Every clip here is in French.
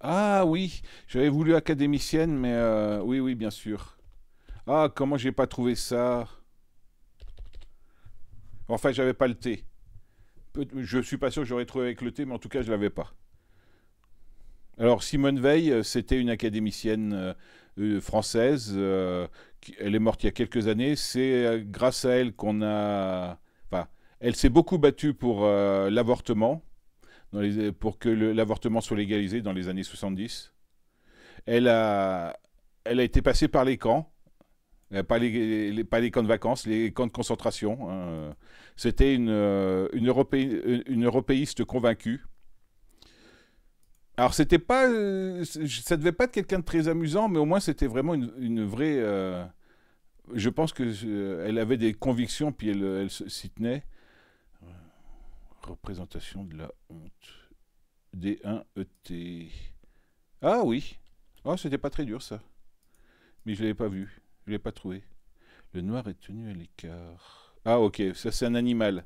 Ah oui, j'avais voulu académicienne, mais euh, oui, oui, bien sûr. Ah, comment j'ai pas trouvé ça Enfin, j'avais pas le thé. Je suis pas sûr que j'aurais trouvé avec le thé, mais en tout cas, je l'avais pas. Alors, Simone Veil, euh, c'était une académicienne euh, française. elle est morte il y a quelques années. C'est grâce à elle qu'on a. elle s'est beaucoup battue pour l'avortement pour que l'avortement soit légalisé dans les années 70. Elle a, elle a été passée par les camps, euh, pas les, pas les camps de vacances, les camps de concentration. Hein. C'était euh, une, une, européiste convaincue. Alors, c'était pas. Euh, ça devait pas être quelqu'un de très amusant, mais au moins, c'était vraiment une, vraie. je pense qu'elle avait des convictions, puis elle, elle s'y tenait représentation de la honte. D1ET. Ah oui Oh, c'était pas très dur ça. Mais je l'avais pas vu. Je l'ai pas trouvé. Le noir est tenu à l'écart. Ah ok, ça c'est un animal.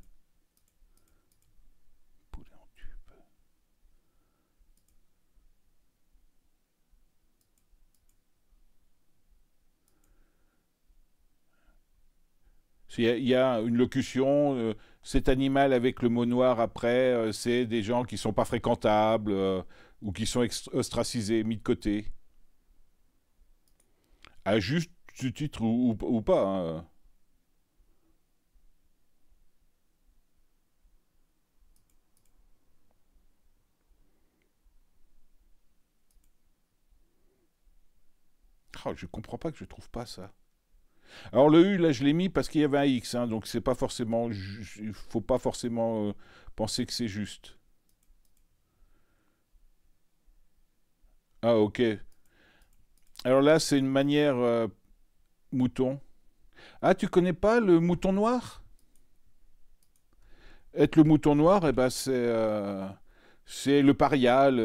Poulet en tube. Il y, a une locution. Euh, cet animal avec le mot noir après, euh, c'est des gens qui sont pas fréquentables euh, ou qui sont ostracisés, mis de côté. À juste titre ou, pas. Je hein. Oh, je comprends pas que je trouve pas ça. Alors le U, là, je l'ai mis parce qu'il y avait un X, hein, donc c'est pas forcément, il faut pas forcément euh, penser que c'est juste. Ah ok. Alors là, c'est une manière euh, mouton. Ah, tu connais pas le mouton noir Être le mouton noir, et eh ben euh, c'est le parial,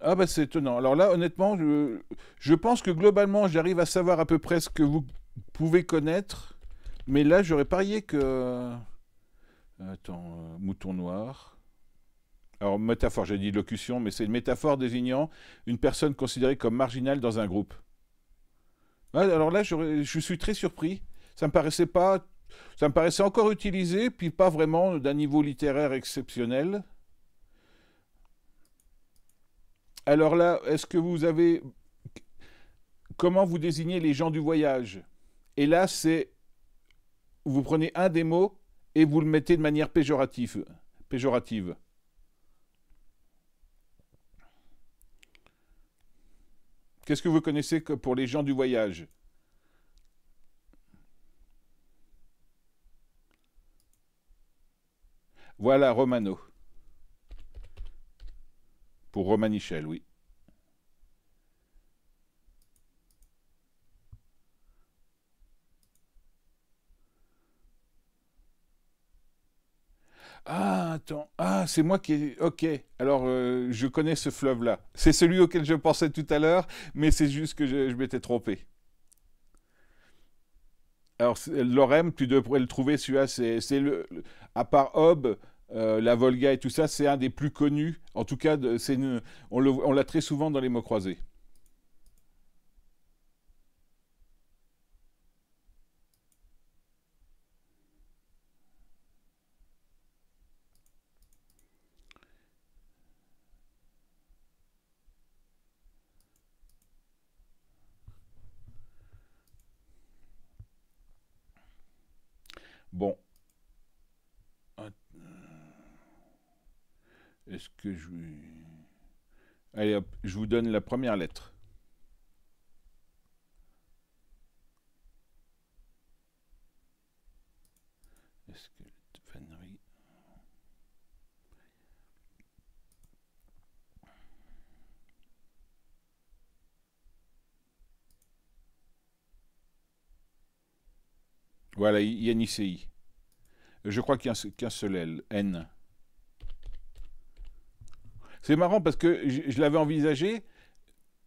ah bah c'est étonnant. Alors là, honnêtement, je, pense que globalement, j'arrive à savoir à peu près ce que vous pouvez connaître. Mais là, j'aurais parié que... Euh, attends, euh, mouton noir. Alors, métaphore, j'ai dit locution, mais c'est une métaphore désignant une personne considérée comme marginale dans un groupe. Ah, alors là, je, suis très surpris. Ça paraissait pas... Ça me paraissait encore utilisé, puis pas vraiment d'un niveau littéraire exceptionnel. Alors là, est-ce que vous avez... Comment vous désignez les gens du voyage Et là, c'est... Vous prenez un des mots et vous le mettez de manière péjorative. péjorative. Qu'est-ce que vous connaissez que pour les gens du voyage Voilà, Romano. Pour Romain oui. Ah, attends. Ah, c'est moi qui ai... Ok. Alors, euh, je connais ce fleuve-là. C'est celui auquel je pensais tout à l'heure, mais c'est juste que je, m'étais trompé. Alors, l'Orem, tu devrais le trouver, celui-là. C'est le... À part ob », euh, la Volga et tout ça, c'est un des plus connus. En tout cas, de, on l'a très souvent dans les mots croisés. Est-ce que je... Allez hop, je vous donne la première lettre. Est-ce que Voilà, ICI. Je crois qu'il y a qu'un seul L, N. C'est marrant parce que je, l'avais envisagé,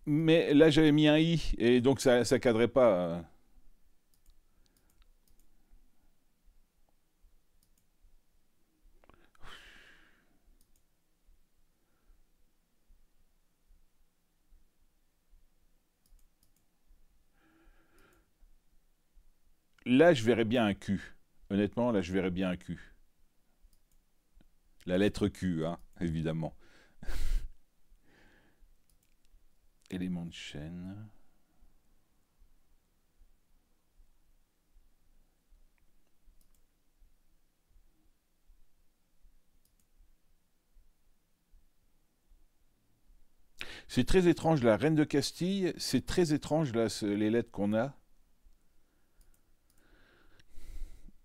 mais là j'avais mis un i et donc ça ne cadrait pas. Euh. Là, je verrais bien un Q. Honnêtement, là, je verrais bien un Q. La lettre Q, hein, évidemment. Élément de chaîne. C'est très étrange, la reine de Castille, c'est très étrange là, les lettres qu'on a.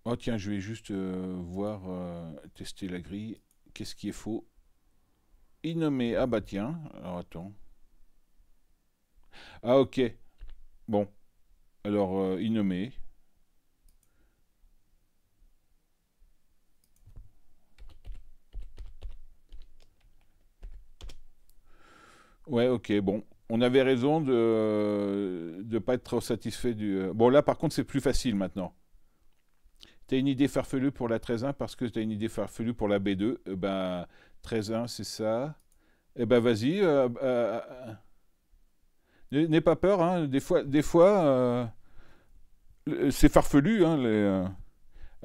Oh tiens, je vais juste euh, voir, euh, tester la grille, qu'est-ce qui est faux innommé. Ah bah tiens, alors attends. Ah ok. Bon. Alors, euh, innommé. Ouais, ok, bon. On avait raison de ne pas être trop satisfait du... Euh, bon, là, par contre, c'est plus facile maintenant. T'as une idée farfelue pour la 13-1 parce que t'as une idée farfelue pour la B2. Euh, ben, bah, 13 1 c'est ça. Eh ben vas-y. Euh, euh, euh, n'aie pas peur, hein. des fois, des fois c'est farfelu. Hein, les,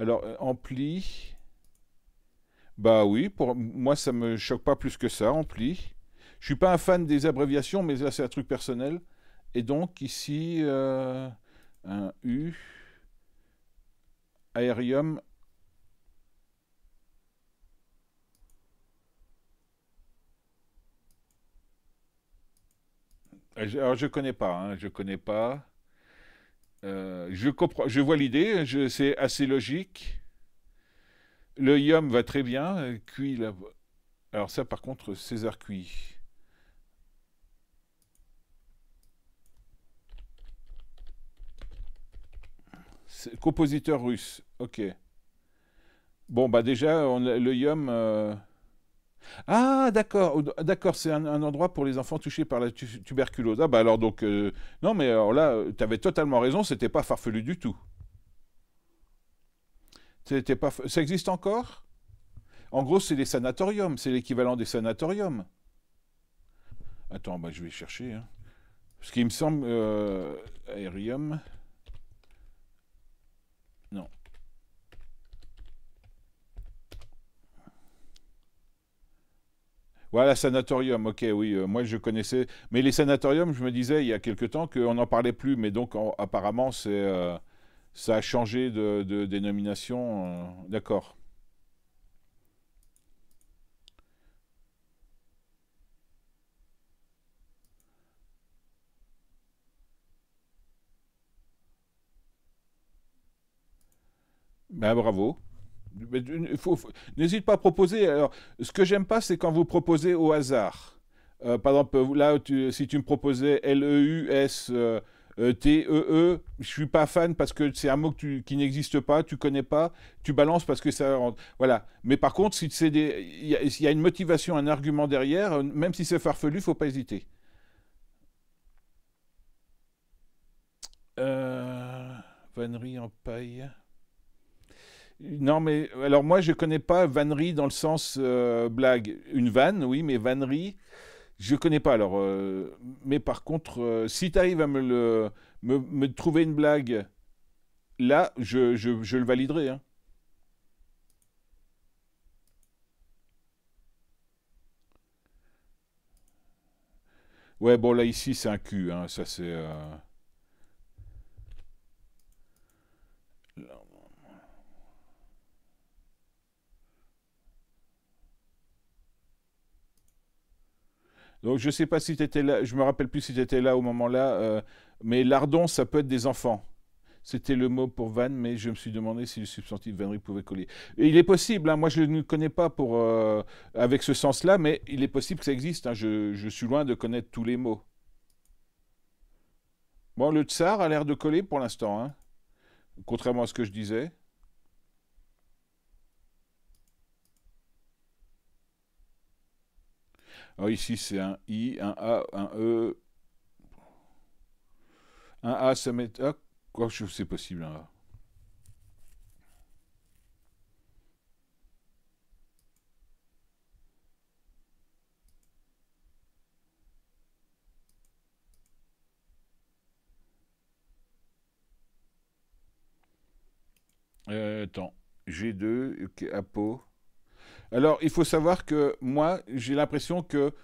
alors, ampli. Bah oui, pour moi, ça me choque pas plus que ça, ampli. Je ne suis pas un fan des abréviations, mais là, c'est un truc personnel. Et donc, ici, un U, aérium, Euh, alors je connais pas, hein, je connais pas. Euh, je je vois l'idée, c'est assez logique. Le yum va très bien, euh, cuit Alors ça par contre, César cuit. Compositeur russe, ok. Bon bah déjà, le yum... Ah, d'accord, d'accord, c'est un, endroit pour les enfants touchés par la tuberculose. Ah, bah alors donc, euh, non, mais alors là, euh, tu avais totalement raison, c'était pas farfelu du tout. pas, ça existe encore En gros, c'est les sanatoriums, c'est l'équivalent des sanatoriums. Attends, bah, je vais chercher. Hein. Ce qui me semble, euh, aérium. Voilà, sanatorium, ok, oui, euh, moi je connaissais. Mais les sanatoriums, je me disais il y a quelque temps qu'on n'en parlait plus, mais donc apparemment c'est, euh, ça a changé de, dénomination. Euh, d'accord. Ben bravo. N'hésite pas à proposer. Alors, ce que j'aime pas, c'est quand vous proposez au hasard. Euh, par exemple, là, si tu me proposais L-E-U-S. E e T-E-E, e, je suis pas fan parce que c'est un mot qui n'existe pas, tu connais pas, tu balances parce que ça rentre. Voilà. Mais par contre, s'il y, a, y a une motivation, un argument derrière, euh, même si c'est farfelu, faut pas hésiter. Euh, vannerie en paille. Non, mais alors moi, je connais pas vannerie dans le sens euh, blague. Une vanne, oui, mais vannerie, je connais pas. Alors, euh, mais par contre, euh, si tu arrives à me, le, me, trouver une blague, là, je, le validerai. Hein. Ouais, bon, là, ici, c'est un cul. Hein, ça, c'est. Donc je sais pas si tu étais là, je me rappelle plus si tu étais là au moment-là, euh, mais lardon, ça peut être des enfants. C'était le mot pour Van, mais je me suis demandé si le substantif vannerie pouvait coller. il est possible, hein, moi je ne le connais pas pour, euh, avec ce sens-là, mais il est possible que ça existe. Hein. je, suis loin de connaître tous les mots. Bon, le tsar a l'air de coller pour l'instant, hein, contrairement à ce que je disais. Alors ah, ici, c'est un I, un A, un E. Un A, ça met... Ah, quoi, je trouve, c'est possible, un A. Euh, attends, G2, okay, Apo. Alors, il faut savoir que moi, j'ai l'impression que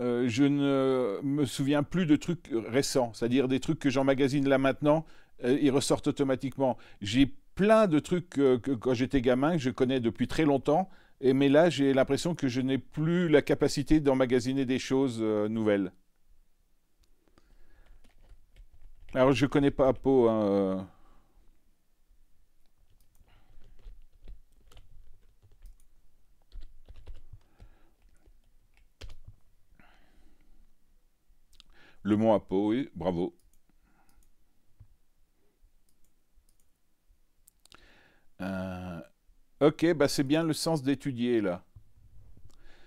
euh, je ne me souviens plus de trucs récents, c'est-à-dire des trucs que j'emmagasine là maintenant, euh, ils ressortent automatiquement. J'ai plein de trucs que, quand j'étais gamin, que je connais depuis très longtemps, et, mais là, j'ai l'impression que je n'ai plus la capacité d'emmagasiner des choses euh, nouvelles. Alors, je connais pas à Le Mont à oui, bravo. Euh, ok, bah, c'est bien le sens d'étudier là.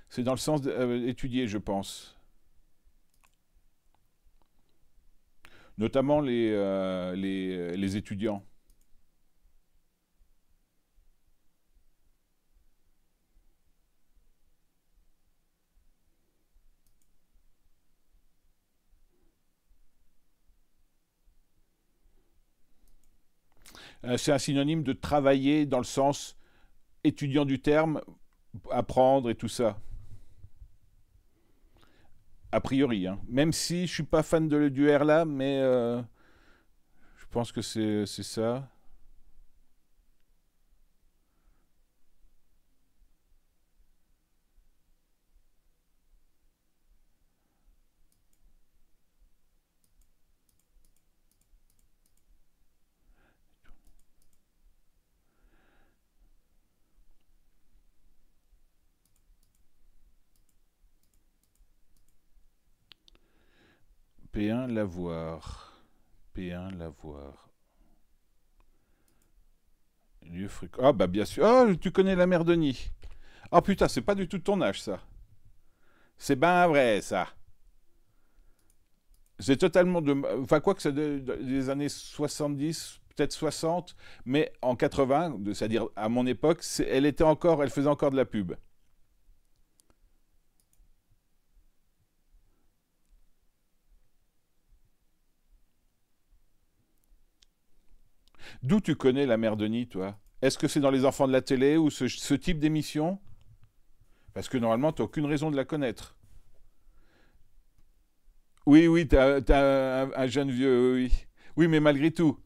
C'est dans le sens d'étudier, euh, je pense. Notamment les, euh, les étudiants. Euh, c'est un synonyme de travailler dans le sens étudiant du terme, apprendre et tout ça. A priori, hein. même si je suis pas fan de, du RLA, là, mais euh, je pense que c'est ça. P1 lavoir. P1 lavoir. Lieu fric. Ah bah bien sûr. oh, tu connais la mère Denis. Ah oh, putain, c'est pas du tout ton âge ça. C'est ben vrai ça. C'est totalement de... Enfin quoi que ça. des années 70, peut-être 60, mais en 80, c'est-à-dire à mon époque, elle était encore, elle faisait encore de la pub. D'où tu connais la mère Denis, toi Est-ce que c'est dans Les Enfants de la télé ou ce, type d'émission Parce que normalement, tu n'as aucune raison de la connaître. Oui, oui, tu as, un, jeune vieux, oui. Oui, mais malgré tout,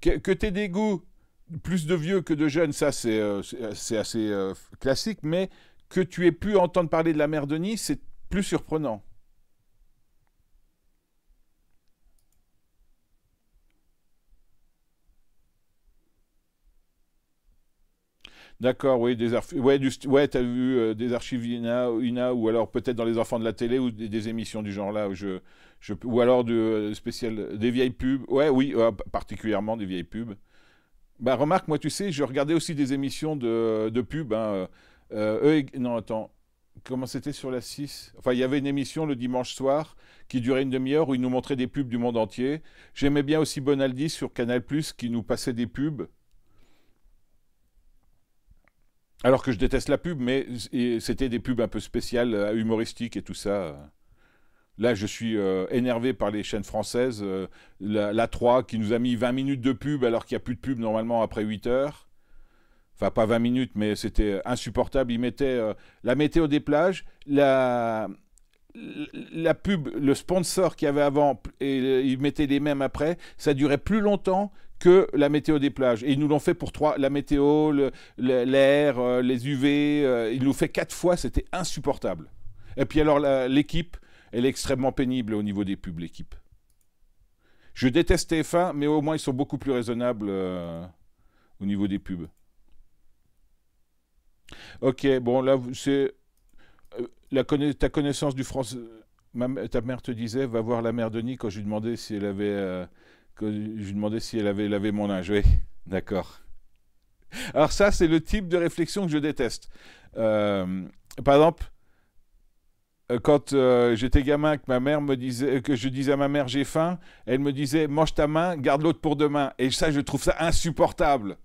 que, tu aies des goûts, plus de vieux que de jeunes, ça c'est euh, euh, assez euh, classique, mais que tu aies pu entendre parler de la mère Denis, c'est plus surprenant. D'accord, oui, des ouais, vu euh, des archives INA, ou alors peut-être dans les enfants de la télé ou des, émissions du genre là, où je, je, ou alors de, euh, des vieilles pubs. Ouais, oui, euh, particulièrement des vieilles pubs. Bah remarque, moi tu sais, je regardais aussi des émissions de, de pubs. Hein, non, attends, comment c'était sur la 6 Enfin, il y avait une émission le dimanche soir qui durait une demi-heure où ils nous montraient des pubs du monde entier. J'aimais bien aussi Bonaldi sur Canal+, qui nous passait des pubs. Alors que je déteste la pub, mais c'était des pubs un peu spéciales, euh, humoristiques et tout ça. Là, je suis euh, énervé par les chaînes françaises. Euh, la, 3 qui nous a mis 20 minutes de pub alors qu'il n'y a plus de pub normalement après 8 heures. Enfin, pas 20 minutes, mais c'était insupportable. Ils mettaient la météo des plages, la, la pub, le sponsor qu'il y avait avant, et ils mettaient les mêmes après. Ça durait plus longtemps que la météo des plages. Et ils nous l'ont fait pour trois, la météo, l'air, euh, les UV, euh, ils nous l'ont fait quatre fois, c'était insupportable. Et puis alors l'équipe, elle est extrêmement pénible au niveau des pubs, l'équipe. Je déteste TF1, mais au moins ils sont beaucoup plus raisonnables euh, au niveau des pubs. Ok, bon là c'est ta connaissance du français. ta mère te disait va voir la mère Denis quand je lui demandais si elle avait je lui demandais si elle avait lavé mon linge. Oui, d'accord. Alors ça, c'est le type de réflexion que je déteste. Euh, par exemple, euh, quand euh, j'étais gamin, que ma mère me disait, que je disais à ma mère j'ai faim, elle me disait mange ta main, garde l'autre pour demain. Et ça, je trouve ça insupportable.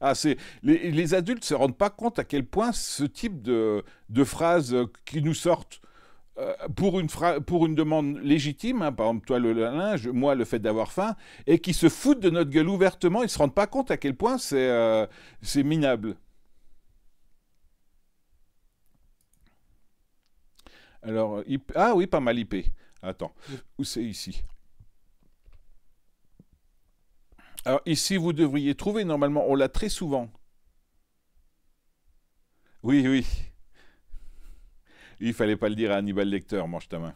Ah, les, les, adultes ne se rendent pas compte à quel point ce type de, phrases euh, qui nous sortent euh, pour, une demande légitime, hein, par exemple, toi le linge, moi le fait d'avoir faim, et qui se foutent de notre gueule ouvertement, ils ne se rendent pas compte à quel point c'est euh, minable. Alors, ah oui, pas mal IP. Attends, où c'est ici alors ici, vous devriez trouver, normalement, on l'a très souvent. Oui, oui. Il ne fallait pas le dire à Hannibal lecteur mange ta main.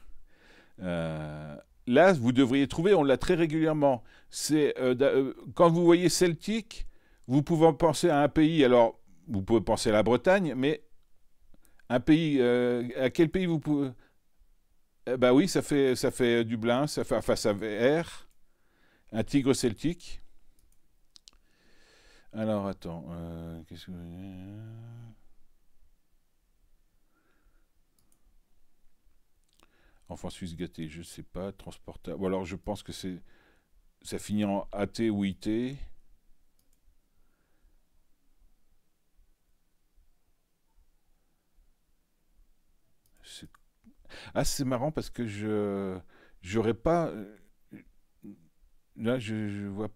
Euh, là, vous devriez trouver, on l'a très régulièrement. C'est euh, euh, Quand vous voyez celtique », vous pouvez penser à un pays, alors vous pouvez penser à la Bretagne, mais un pays, à quel pays vous pouvez... Eh ben oui, ça fait, ça fait Dublin, ça fait, face ça vr un tigre celtique. Alors attends, euh, qu'est-ce que... Enfant suisse gâté, je ne sais pas, transportable. Ou alors je pense que c'est... Ça finit en AT ou IT. Ah, c'est marrant parce que je j'aurais pas Là, je, je vois,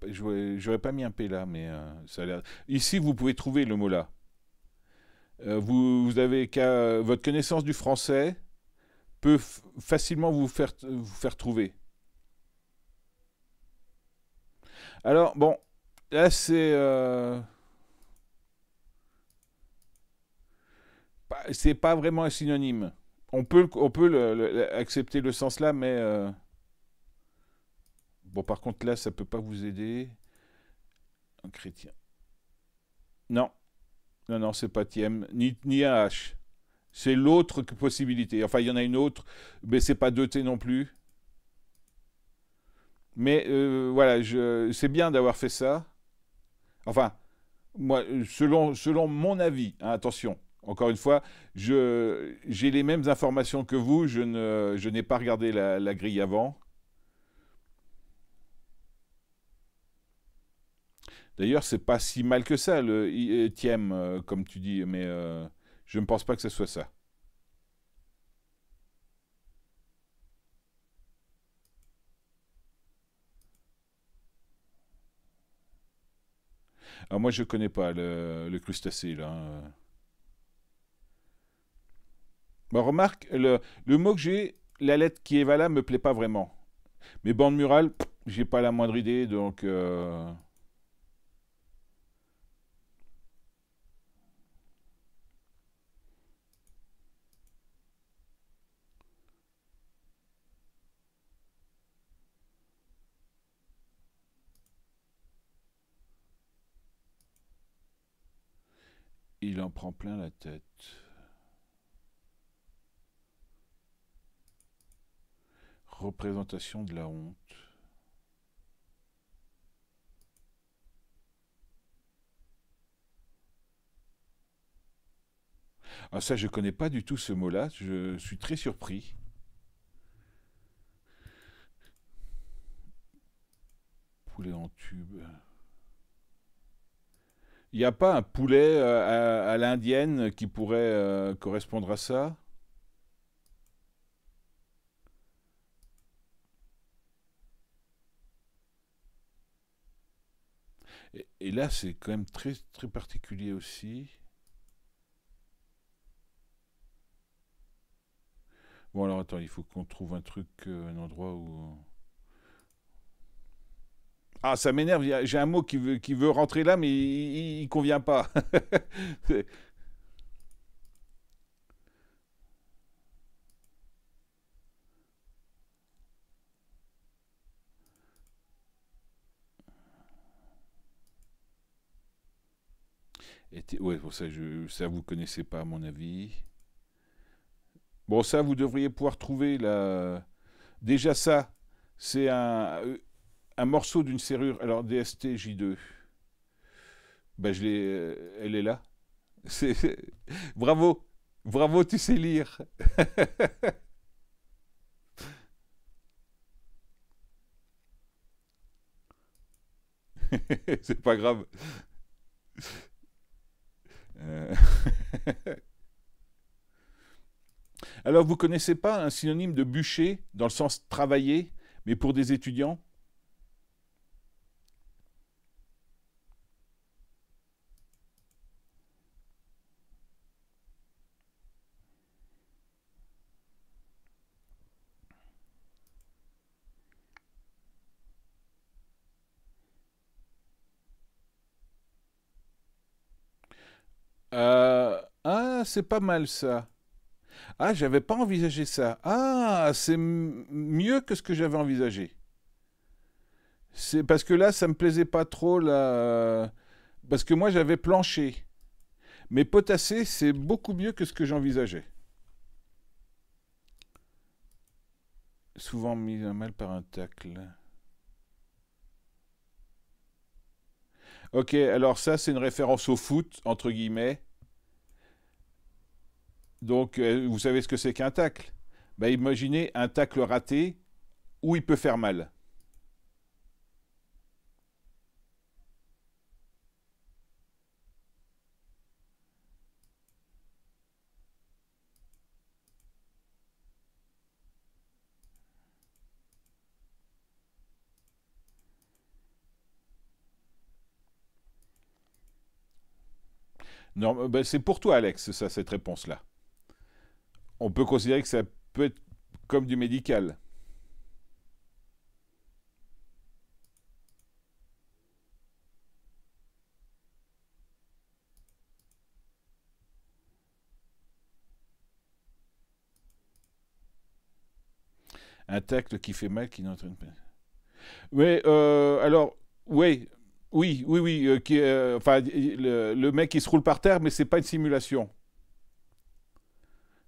j'aurais pas mis un P là, mais euh, ça a l'air. Ici, vous pouvez trouver le mot là. Euh, vous, avez qu'à votre connaissance du français peut facilement vous faire vous faire trouver. Alors bon, là c'est euh, c'est pas vraiment un synonyme. On peut on peut accepter le sens là, mais Bon, par contre, là, ça ne peut pas vous aider. Un chrétien. Non. Non, non, c'est pas Thiem, ni, ni H. C'est l'autre possibilité. Enfin, il y en a une autre, mais c'est pas 2T non plus. Mais euh, voilà, c'est bien d'avoir fait ça. Enfin, moi, selon, selon mon avis, hein, attention, encore une fois, j'ai les mêmes informations que vous, je n'ai je pas regardé la grille avant. D'ailleurs, c'est pas si mal que ça, le euh, Thiem, euh, comme tu dis, mais euh, je ne pense pas que ce soit ça. Alors ah, moi, je ne connais pas le, crustacé, là. Hein. Bah, remarque, le, mot que j'ai, la lettre qui est valable, ne me plaît pas vraiment. Mais bande murale, j'ai pas la moindre idée, donc... Il en prend plein la tête. Représentation de la honte. Ah ça, je ne connais pas du tout ce mot-là. Je suis très surpris. Poulet en tube. Il n'y a pas un poulet euh, à, l'indienne qui pourrait euh, correspondre à ça et, là, c'est quand même très, très particulier aussi. Bon, alors attends, il faut qu'on trouve un truc, euh, un endroit où... Ah, ça m'énerve, j'ai un mot qui veut, qui veut rentrer là, mais il ne convient pas. ouais, ça, je, ça vous connaissez pas à mon avis. Bon, ça, vous devriez pouvoir trouver là. Déjà ça, c'est un, euh, un morceau d'une serrure. Alors, DST J2. Ben, je l'ai, euh, elle est là. C'est... Bravo. Bravo, tu sais lire. C'est pas grave. Euh. Alors, vous connaissez pas un synonyme de bûcher dans le sens travailler, mais pour des étudiants Euh, ah, c'est pas mal ça. Ah, j'avais pas envisagé ça. Ah, c'est mieux que ce que j'avais envisagé. C'est parce que là, ça me plaisait pas trop la. Euh, parce que moi j'avais planché. Mais potasser, c'est beaucoup mieux que ce que j'envisageais. Souvent mis à mal par un tacle. Ok, alors ça, c'est une référence au foot, entre guillemets. Donc, euh, vous savez ce que c'est qu'un tacle ben, Imaginez un tacle raté où il peut faire mal. Non, euh, ben c'est pour toi, Alex, ça, cette réponse-là. On peut considérer que ça peut être comme du médical. Un qui fait mal, qui n'entraîne pas. Mais euh, alors, oui, oui, oui, oui. Euh, euh, enfin, le, mec, il se roule par terre, mais c'est pas une simulation.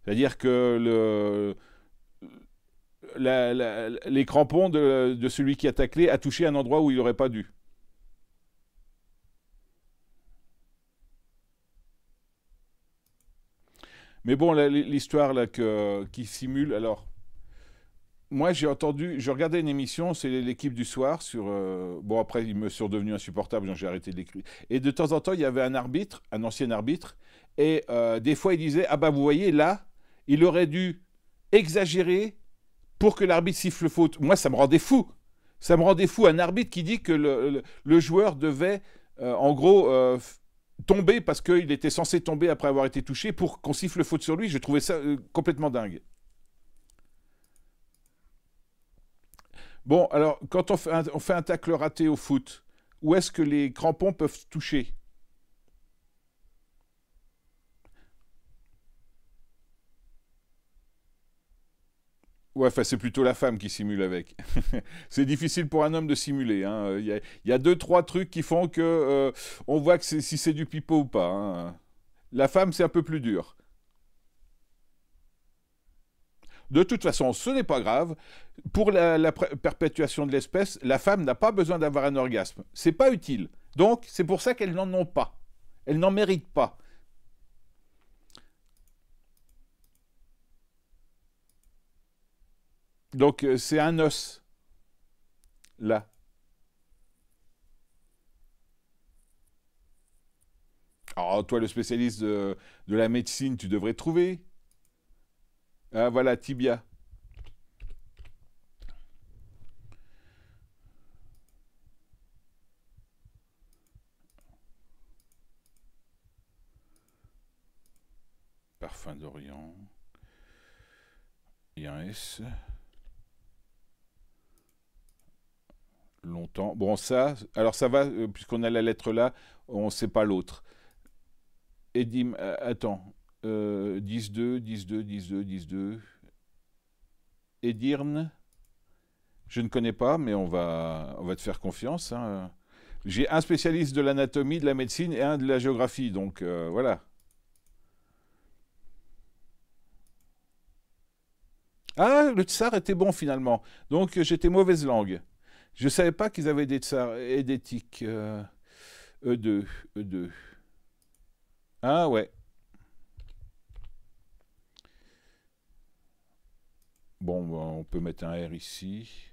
C'est-à-dire que le, les crampons de, de, celui qui a taclé a touché un endroit où il n'aurait pas dû. Mais bon, l'histoire qui simule, alors, moi, j'ai entendu, je regardais une émission, c'est l'équipe du soir sur. Euh, bon, après, ils me sont devenus insupportables, donc j'ai arrêté de l'écrire. Et de temps en temps, il y avait un arbitre, un ancien arbitre, et euh, des fois, il disait Ah bah, vous voyez, là, il aurait dû exagérer pour que l'arbitre siffle faute. Moi, ça me rendait fou. Ça me rendait fou un arbitre qui dit que le, joueur devait, euh, en gros, tomber parce qu'il était censé tomber après avoir été touché pour qu'on siffle faute sur lui. Je trouvais ça complètement dingue. Bon, alors, quand on fait un, on tacle raté au foot, où est-ce que les crampons peuvent toucher Ouais, enfin, c'est plutôt la femme qui simule avec. c'est difficile pour un homme de simuler. Hein. Il y, a deux, trois trucs qui font que euh, on voit que si c'est du pipeau ou pas. Hein. La femme, c'est un peu plus dur. De toute façon, ce n'est pas grave. Pour la, perpétuation de l'espèce, la femme n'a pas besoin d'avoir un orgasme. C'est pas utile. Donc, c'est pour ça qu'elles n'en ont pas. Elles n'en méritent pas. Donc, euh, c'est un os. Là. Alors, ah, toi, le spécialiste de la médecine, tu devrais trouver. Ah, voilà, tibia. Parfum d'Orient. Il y a un S. Longtemps. Bon, ça, alors ça va, euh, puisqu'on a la lettre là, on ne sait pas l'autre. Edim, euh, attends, euh, 10-2, 10-2, 10-2, 10-2. Edirne, je ne connais pas, mais on va, on va te faire confiance. Hein. J'ai un spécialiste de l'anatomie, de la médecine et un de la géographie, donc euh, voilà. Ah, le tsar était bon finalement. Donc j'étais mauvaise langue. Je ne savais pas qu'ils avaient des tsars et des tics. E2, E2. Ah ouais. Bon, bah, on peut mettre un R ici.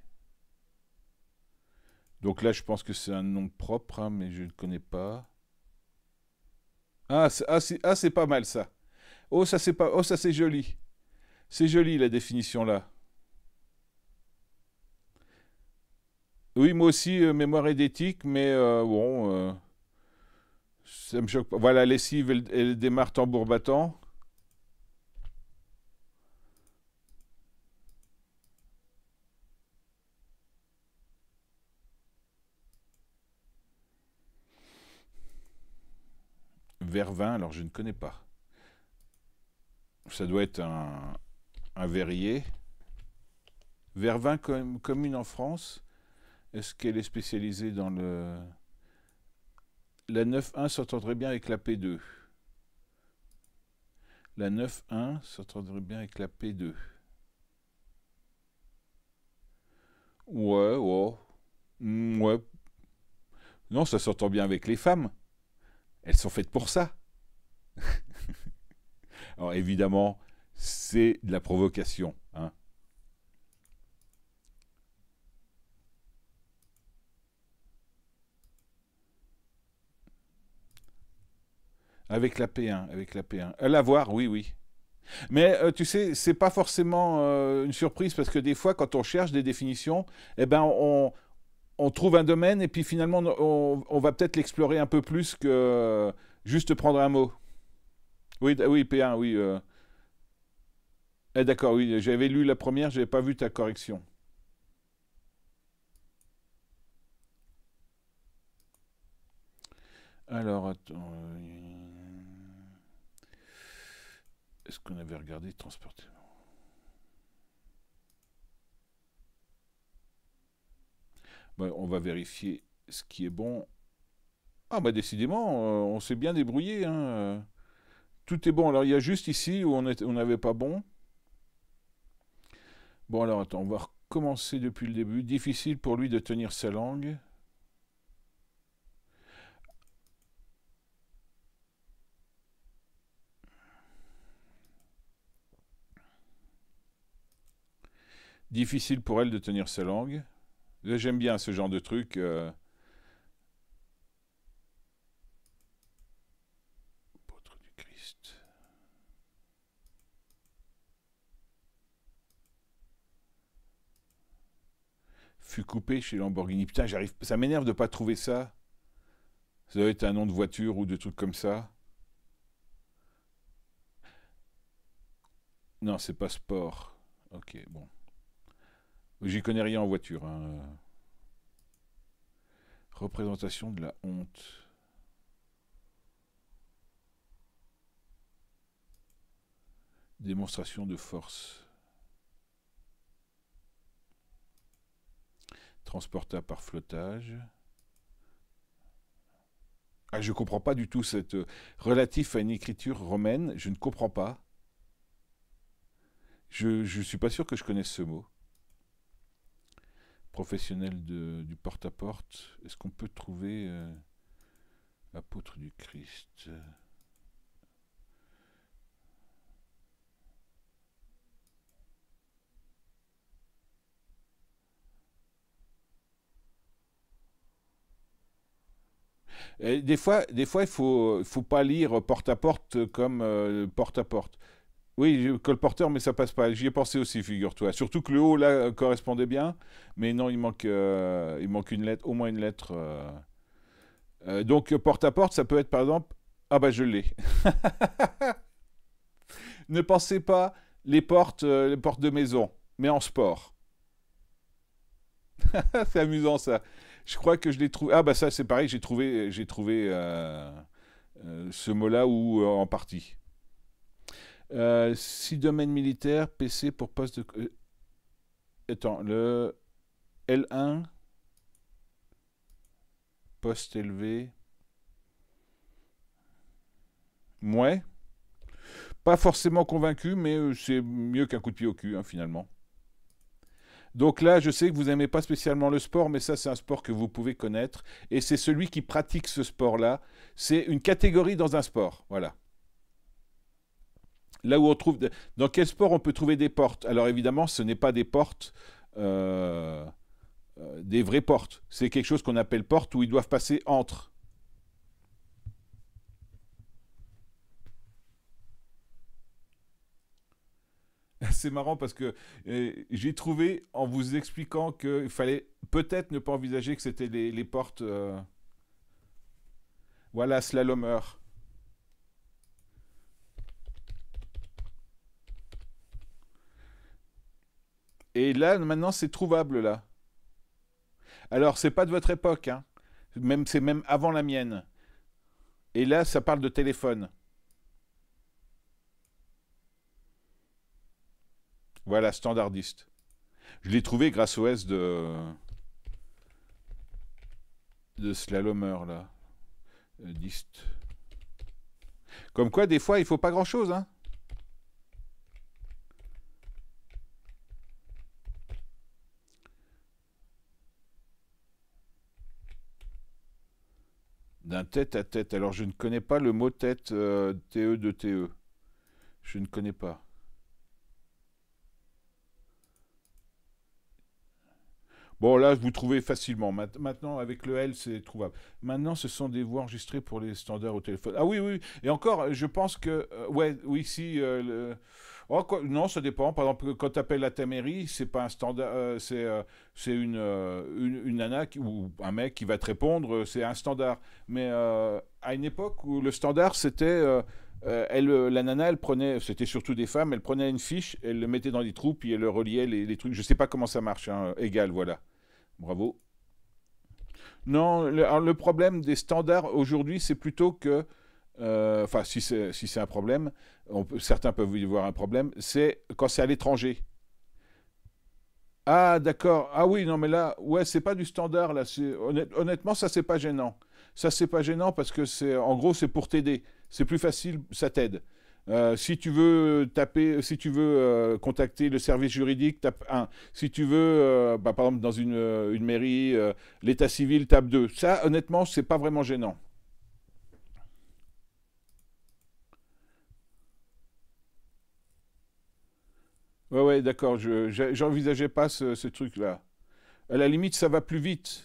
Donc là, je pense que c'est un nom propre, hein, mais je ne connais pas. Ah, ah, ah, c'est pas mal ça. Oh, ça c'est pas. Oh, ça c'est joli. C'est joli la définition là. Oui, moi aussi, euh, mémoire et d'éthique, mais euh, bon, euh, ça me choque pas. Voilà, lessive, elle, elle démarre tambour battant. Vervin, alors je ne connais pas. Ça doit être un, un verrier. Vervin commune en France. Est-ce qu'elle est spécialisée dans le... La 9-1 s'entendrait bien avec la P2. La 9-1 s'entendrait bien avec la P2. Ouais, ouais. Mm, ouais. Non, ça s'entend bien avec les femmes. Elles sont faites pour ça. Alors évidemment, c'est de la provocation. Hein. Avec la P1, avec la P1. À la voir, oui, oui. Mais euh, tu sais, c'est pas forcément euh, une surprise parce que des fois, quand on cherche des définitions, eh ben, on, on trouve un domaine et puis finalement, on, va peut-être l'explorer un peu plus que juste prendre un mot. Oui, oui P1, oui. Euh. Eh, d'accord, oui, j'avais lu la première, je n'avais pas vu ta correction. Alors, attends. Euh, est-ce qu'on avait regardé transporter Ben, on va vérifier ce qui est bon. Ah bah décidément, euh, on s'est bien débrouillé. Hein. Tout est bon. Alors il y a juste ici où on n'avait pas bon. Bon alors attends, on va recommencer depuis le début. Difficile pour lui de tenir sa langue. Difficile pour elle de tenir sa langue. J'aime bien ce genre de truc. Euh... du Christ. Fut coupé chez Lamborghini. Putain, j'arrive. Ça m'énerve de pas trouver ça. Ça doit être un nom de voiture ou de truc comme ça. Non, c'est pas sport. Ok, bon. J'y connais rien en voiture. Hein. Représentation de la honte. Démonstration de force. Transporta par flottage. Ah, je ne comprends pas du tout cette. Euh, relatif à une écriture romaine, je ne comprends pas. Je ne suis pas sûr que je connaisse ce mot professionnel de, du porte-à-porte, est-ce qu'on peut trouver l'apôtre euh, apôtre du Christ euh? eh, des fois, des fois, il faut, faut pas lire porte à porte comme porte à porte. Oui, colporteur, mais ça passe pas. J'y ai pensé aussi, figure-toi. Surtout que le haut, là, euh, correspondait bien. Mais non, il manque, euh, il manque une lettre, au moins une lettre. Euh, donc, porte-à-porte, ça peut être, par exemple... Ah bah, je l'ai. ne pensez pas les portes, les portes de maison, mais en sport. c'est amusant, ça. Je crois que je l'ai trouvé... Ah bah ça, c'est pareil, j'ai trouvé, j'ai trouvé ce mot-là ou en partie. 6 euh, si domaine PC pour poste de... Euh, attends, le L1, poste élevé. Mouais. Pas forcément convaincu, mais euh, c'est mieux qu'un coup de pied au cul, hein, finalement. Donc là, je sais que vous n'aimez pas spécialement le sport, mais ça, c'est un sport que vous pouvez connaître. Et c'est celui qui pratique ce sport-là. C'est une catégorie dans un sport. Voilà là où on trouve. Dans quel sport on peut trouver des portes Alors évidemment, ce n'est pas des portes. Euh, euh, des vraies portes. C'est quelque chose qu'on appelle porte où ils doivent passer entre. C'est marrant parce que euh, j'ai trouvé en vous expliquant qu'il fallait peut-être ne pas envisager que c'était les, les, portes. voilà, slalomeur. Et là, maintenant, c'est trouvable, là. Alors, c'est pas de votre époque, hein. Même, c'est même avant la mienne. Et là, ça parle de téléphone. Voilà, standardiste. Je l'ai trouvé grâce au S de... de slalomer, là. Euh, Dist. Comme quoi, des fois, il faut pas grand-chose, hein. D'un tête à tête. Alors je ne connais pas le mot tête euh, TE de TE. Je ne connais pas. Bon, là, vous trouvez facilement. Maintenant, avec le L, c'est trouvable. Maintenant, ce sont des voix enregistrées pour les standards au téléphone. Ah oui, oui. Et encore, je pense que. Euh, ouais, oui, si. Euh, le Oh, non, ça dépend. Par exemple, quand tu appelles la ta mairie, c'est pas un standard, euh, c'est euh, euh, une, une, nana ou un mec qui va te répondre, c'est un standard. Mais à une époque où le standard, c'était. elle, la nana, elle prenait, c'était surtout des femmes, elle prenait une fiche, elle le mettait dans des trous, puis elle le reliait les, les, trucs. Je sais pas comment ça marche, hein, égal, voilà. Bravo. Non, le problème des standards aujourd'hui, c'est plutôt que euh, enfin, si c'est un problème, certains peuvent y voir un problème, c'est quand c'est à l'étranger. Ah, d'accord. Ah oui, non, mais là, ouais, c'est pas du standard. Là. honnêtement, ça, c'est pas gênant. Ça, c'est pas gênant parce que c'est, en gros, c'est pour t'aider. C'est plus facile, ça t'aide. Euh, si tu veux taper, si tu veux euh, contacter le service juridique, tape 1. Si tu veux, bah, par exemple, dans une, une mairie, l'état civil, tape 2. Ça, honnêtement, c'est pas vraiment gênant. Ouais, ouais, d'accord. Je pas ce, truc-là. À la limite, ça va plus vite.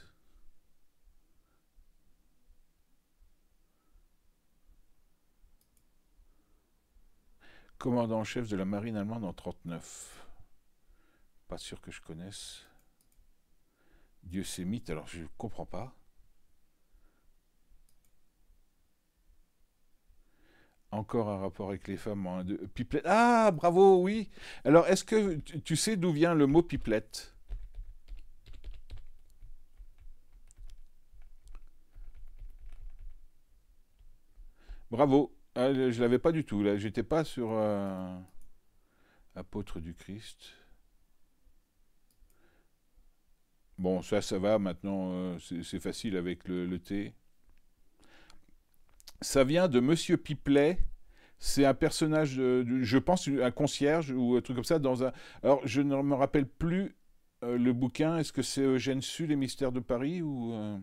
Commandant en chef de la marine allemande en 1939. Pas sûr que je connaisse. Dieu s'est alors je ne comprends pas. Encore un rapport avec les femmes. Ah, bravo, oui. Alors, est-ce que tu sais d'où vient le mot pipelette Bravo. Ah, je ne l'avais pas du tout, là. J'étais pas sur euh, Apôtre du Christ. Bon, ça, ça va maintenant. Euh, c'est facile avec le, le thé ça vient de Monsieur Pipelet. C'est un personnage, euh, je pense, un concierge ou un truc comme ça. Dans un... Alors, je ne me rappelle plus euh, le bouquin. Est-ce que c'est Eugène Su, Les Mystères de Paris ou euh,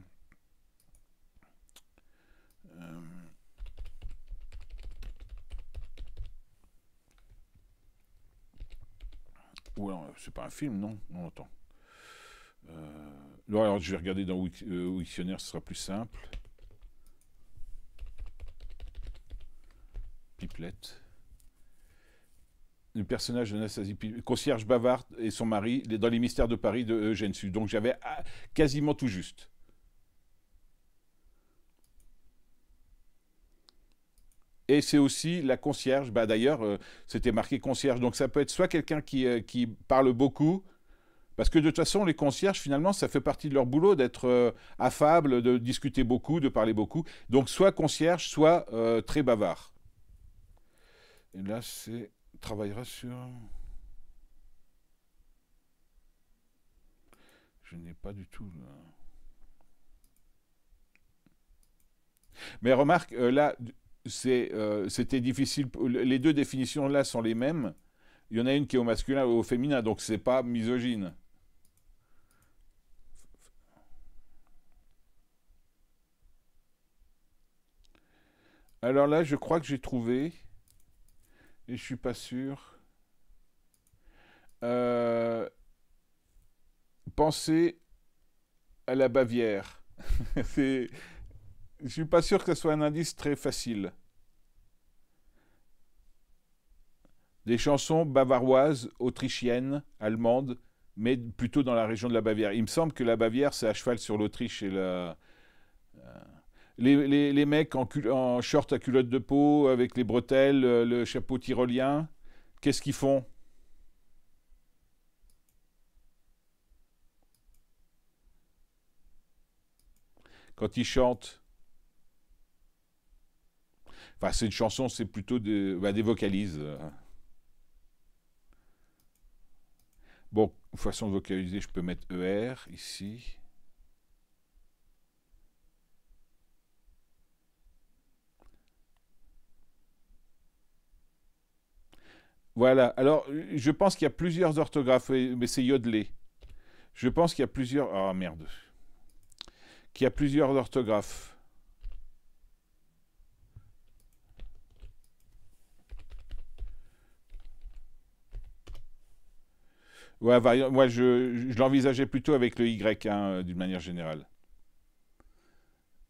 Ou alors, c'est pas un film, non On entend. alors, je vais regarder dans Wiktionnaire, ce sera plus simple. Pipelette. Le personnage de Anastasie concierge bavard et son mari dans les mystères de Paris de Eugène Sue. Donc j'avais ah, quasiment tout juste. Et c'est aussi la concierge. Bah, D'ailleurs, euh, c'était marqué concierge. Donc ça peut être soit quelqu'un euh, qui, parle beaucoup, parce que de toute façon, les concierges, finalement, ça fait partie de leur boulot d'être euh, affable, de discuter beaucoup, de parler beaucoup. Donc soit concierge, soit très bavard. Et là, c'est travaillera sur. Je n'ai pas du tout. Mais remarque, euh, là, euh, c'était difficile. Les deux définitions là sont les mêmes. Il y en a une qui est au masculin ou au féminin, donc c'est pas misogyne. Alors là, je crois que j'ai trouvé. Et je suis pas sûr. Euh, pensez à la Bavière. Je suis pas sûr que ce soit un indice très facile. Des chansons bavaroises, autrichiennes, allemandes, mais plutôt dans la région de la Bavière. Il me semble que la Bavière, c'est à cheval sur l'Autriche et la, les, les, les mecs en, en, short à culotte de peau, avec les bretelles, euh, le chapeau tyrolien, qu'est-ce qu'ils font Quand ils chantent. Enfin, c'est une chanson, c'est plutôt des bah, vocalises. Euh. Bon, façon de vocaliser, je peux mettre ER ici. Voilà. Alors, je pense qu'il y a plusieurs orthographes, mais c'est yodelé. Je pense qu'il y a plusieurs. Ah merde. Qu'il y a plusieurs orthographes. Ouais, moi, je, l'envisageais plutôt avec le Y, hein, euh, d'une manière générale.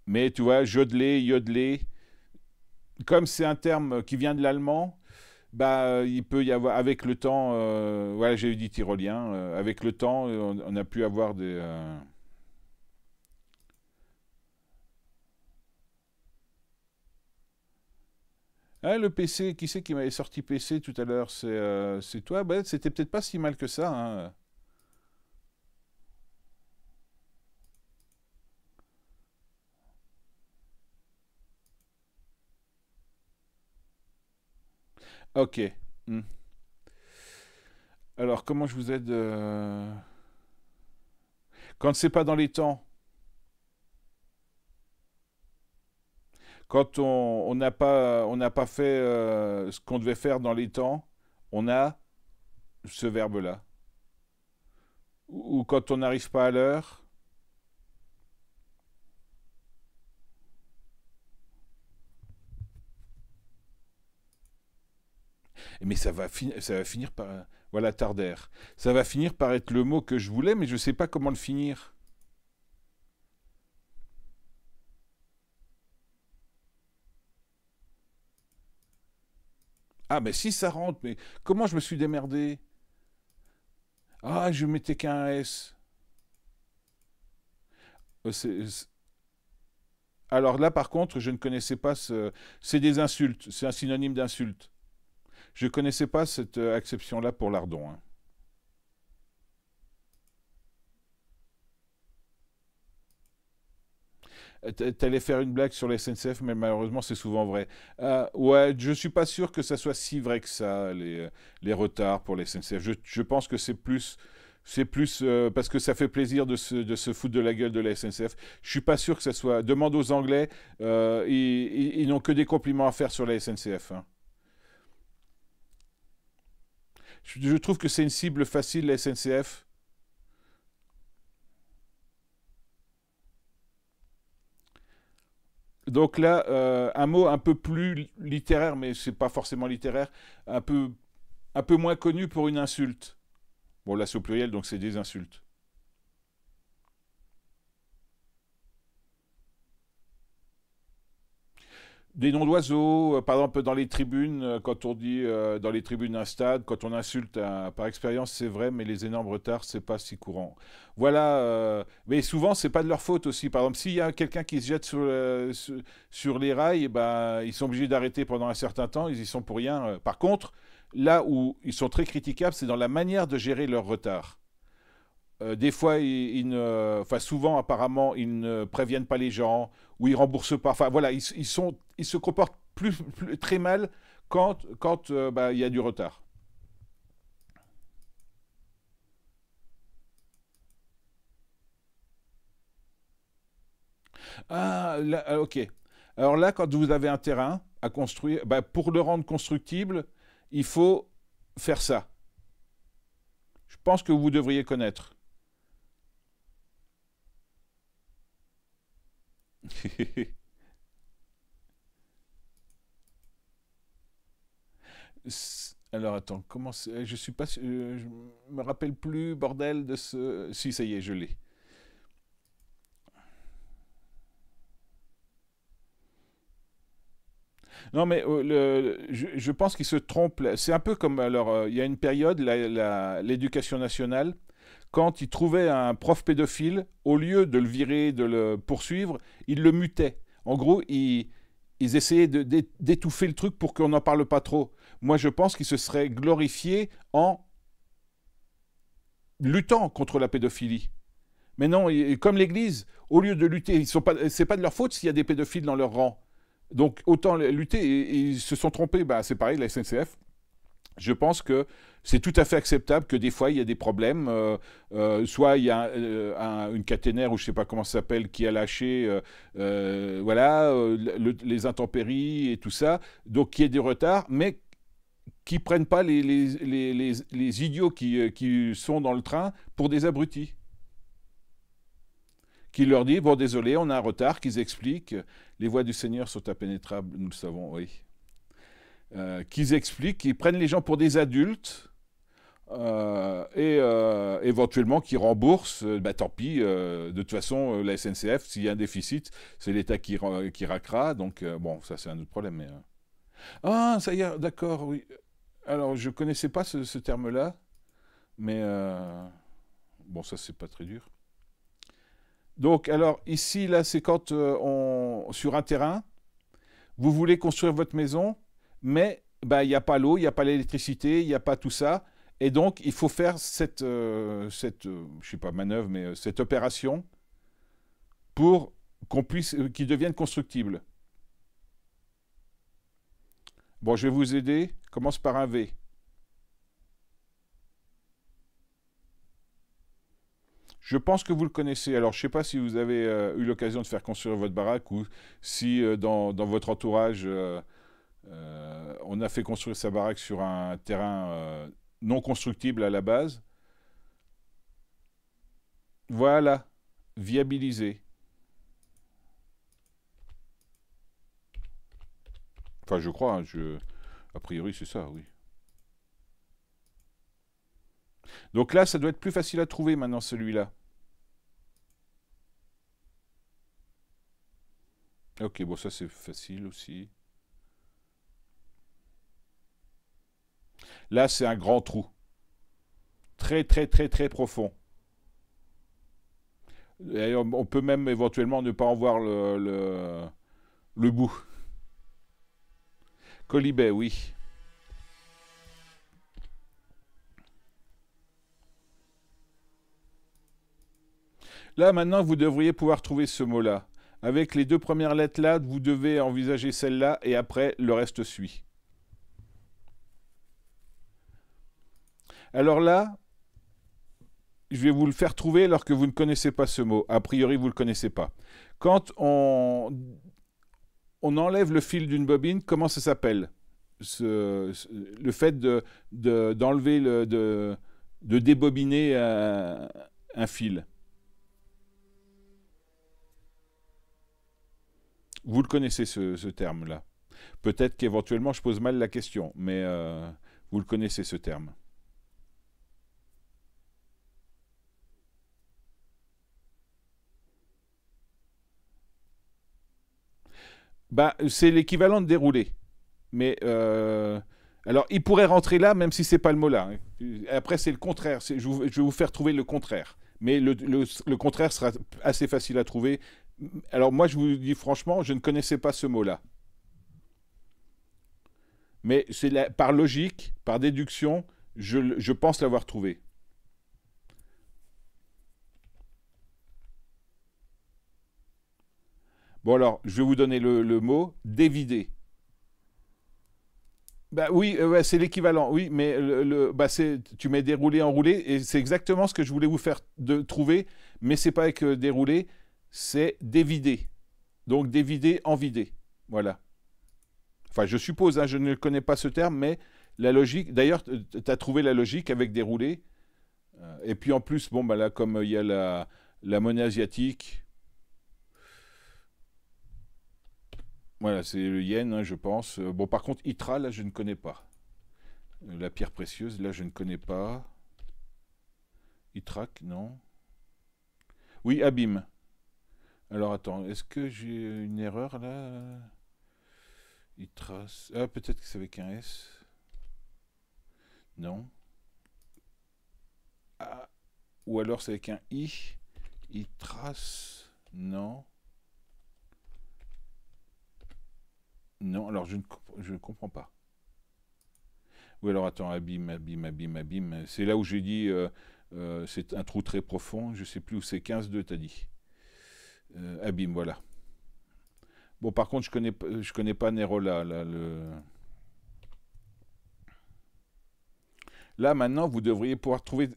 Mais tu vois, jodelé, yodelé, comme c'est un terme qui vient de l'allemand, bah, euh, il peut y avoir, avec le temps, voilà, euh, j'ai eu dit tyrolien, euh, avec le temps, on, a pu avoir des. Ah, le PC, qui c'est qui m'avait sorti PC tout à l'heure C'est toi bah, C'était peut-être pas si mal que ça. Hein. Ok. Hmm. Alors, comment je vous aide euh, Quand c'est pas dans les temps. Quand on n'a pas, on pas fait euh, ce qu'on devait faire dans les temps, on a ce verbe-là. ou quand on n'arrive pas à l'heure, mais ça va, ça va finir par... Voilà, Tardaire. Ça va finir par être le mot que je voulais, mais je ne sais pas comment le finir. Ah, mais si ça rentre, mais comment je me suis démerdé Ah, je mettais qu'un S. Euh, alors là, par contre, je ne connaissais pas ce... C'est des insultes, c'est un synonyme d'insulte. Je ne connaissais pas cette euh, exception là pour lardon. Hein. Euh, allais faire une blague sur les SNCF, mais malheureusement, c'est souvent vrai. Euh, ouais, je suis pas sûr que ça soit si vrai que ça, les, euh, les retards pour les SNCF. Je, je pense que c'est plus. C'est plus parce que ça fait plaisir de se, de se foutre de la gueule de la SNCF. Je suis pas sûr que ça soit. Demande aux Anglais, ils, ils, n'ont que des compliments à faire sur la SNCF. Hein. Je, trouve que c'est une cible facile, la SNCF. Donc là, euh, un mot un peu plus littéraire, mais c'est pas forcément littéraire, un peu, un peu moins connu pour une insulte. Bon, là, c'est au pluriel, donc c'est des insultes. des noms d'oiseaux, euh, par exemple dans les tribunes, euh, quand on dit euh, dans les tribunes d'un stade, quand on insulte par expérience, c'est vrai, mais les énormes retards, c'est pas si courant. Voilà, mais souvent c'est pas de leur faute aussi. Par exemple, s'il y a quelqu'un qui se jette sur, les rails, ben, ils sont obligés d'arrêter pendant un certain temps, ils y sont pour rien. Par contre, là où ils sont très critiquables, c'est dans la manière de gérer leur retard. Euh, des fois, ils, ne, enfin souvent apparemment, ils ne préviennent pas les gens ou ils remboursent pas. Enfin voilà, ils, sont, ils se comportent plus, très mal quand euh, bah, il quand, y a du retard. Ah, euh, ok. Alors là, quand vous avez un terrain à construire, bah, pour le rendre constructible, il faut faire ça. Je pense que vous devriez connaître. Alors attends, comment je suis pas euh, je me rappelle plus bordel de ce si ça y est, je l'ai. Non, mais euh, le, je, pense qu'il se trompe, C'est un peu comme, alors, euh, il y a une période, l'éducation nationale quand ils trouvaient un prof pédophile, au lieu de le virer, de le poursuivre, ils le mutaient. En gros, ils essayaient d'étouffer le truc pour qu'on n'en parle pas trop. Moi, je pense qu'ils se seraient glorifiés en luttant contre la pédophilie. Mais non, comme l'Église, au lieu de lutter, ce n'est pas de leur faute s'il y a des pédophiles dans leur rang. Donc autant lutter, ils se sont trompés. Bah, C'est pareil, la SNCF je pense que c'est tout à fait acceptable que des fois il y a des problèmes. Euh, euh, soit il y a euh, une caténaire ou je ne sais pas comment ça s'appelle qui a lâché, voilà, les intempéries et tout ça. Donc qu'il y ait des retards, mais qui prennent pas les, idiots qui, sont dans le train pour des abrutis. Qui leur dit, bon désolé, on a un retard, qu'ils expliquent, les voies du Seigneur sont impénétrables, nous le savons, oui. Euh, qu'ils expliquent, qu'ils prennent les gens pour des adultes euh, et euh, éventuellement qu'ils remboursent. Bah, tant pis, de toute façon, la SNCF, s'il y a un déficit, c'est l'État qui, qui raquera. Donc, bon, ça, c'est un autre problème. Ah, ça y est, d'accord, oui. Alors, je ne connaissais pas ce, terme-là, mais bon, ça, c'est pas très dur. Donc, alors, ici, là, c'est quand sur un terrain, vous voulez construire votre maison, mais bah, il n'y a pas l'eau, il n'y a pas l'électricité, il n'y a pas tout ça. Et donc, il faut faire cette, euh, cette euh, je sais pas, manœuvre, mais euh, cette opération pour qu'on puisse, qu'il devienne constructible. Bon, je vais vous aider. Commence par un V. Je pense que vous le connaissez. Alors, je ne sais pas si vous avez eu l'occasion de faire construire votre baraque ou si dans, votre entourage, euh, on a fait construire sa baraque sur un terrain euh, non constructible à la base. Voilà, viabilisé. Enfin, je crois, hein, a priori, c'est ça, oui. Donc là, ça doit être plus facile à trouver maintenant, celui-là. Ok, bon, ça c'est facile aussi. Là, c'est un grand trou. Très, très, très, très profond. on peut même éventuellement ne pas en voir le, le, le bout. Colibet, oui. Là, maintenant, vous devriez pouvoir trouver ce mot-là. Avec les deux premières lettres là, vous devez envisager celle-là et après, le reste suit. Alors là, je vais vous le faire trouver alors que vous ne connaissez pas ce mot. A priori, vous ne le connaissez pas. Quand on, enlève le fil d'une bobine, comment ça s'appelle Le fait d'enlever, de, débobiner un, fil. Vous le connaissez ce, terme-là. Peut-être qu'éventuellement je pose mal la question, mais euh, vous le connaissez ce terme. Bah, c'est l'équivalent de dérouler ». Mais euh, alors, il pourrait rentrer là, même si c'est pas le mot là. Après, c'est le contraire. Je, vais vous faire trouver le contraire. Mais le, contraire sera assez facile à trouver. Alors moi, je vous dis franchement, je ne connaissais pas ce mot-là. Mais c'est par logique, par déduction, je pense l'avoir trouvé. Bon alors, je vais vous donner le, mot dévider. Bah oui, euh, c'est l'équivalent, oui, mais bah tu mets déroulé, enroulé, et c'est exactement ce que je voulais vous faire de, trouver, mais c'est pas avec déroulé, c'est dévider. Donc dévider, envider. Voilà. Enfin, je suppose, hein, je ne connais pas ce terme, mais la logique, d'ailleurs, tu as trouvé la logique avec déroulé. Euh, et puis en plus, bon, bah là, comme euh, il y a la monnaie asiatique, Voilà, c'est le yen, hein, je pense. Euh, bon, par contre, Itra, là, je ne connais pas. Euh, la pierre précieuse, là, je ne connais pas. Itrac non. Oui, Abîme. Alors, attends, est-ce que j'ai une erreur, là Itras... Ah, peut-être que c'est avec un S. Non. Ah, ou alors c'est avec un I. Itras... Non. Non, alors je ne comprends pas. Oui, alors attends, abîme, abîme, abîme, abîme. C'est là où j'ai dit, euh, euh, c'est un trou très profond, je ne sais plus où c'est, 15-2, t'as dit. Euh, abîme, voilà. Bon, par contre, je ne connais, je connais pas Nerola, là, le... Là, maintenant, vous devriez pouvoir trouver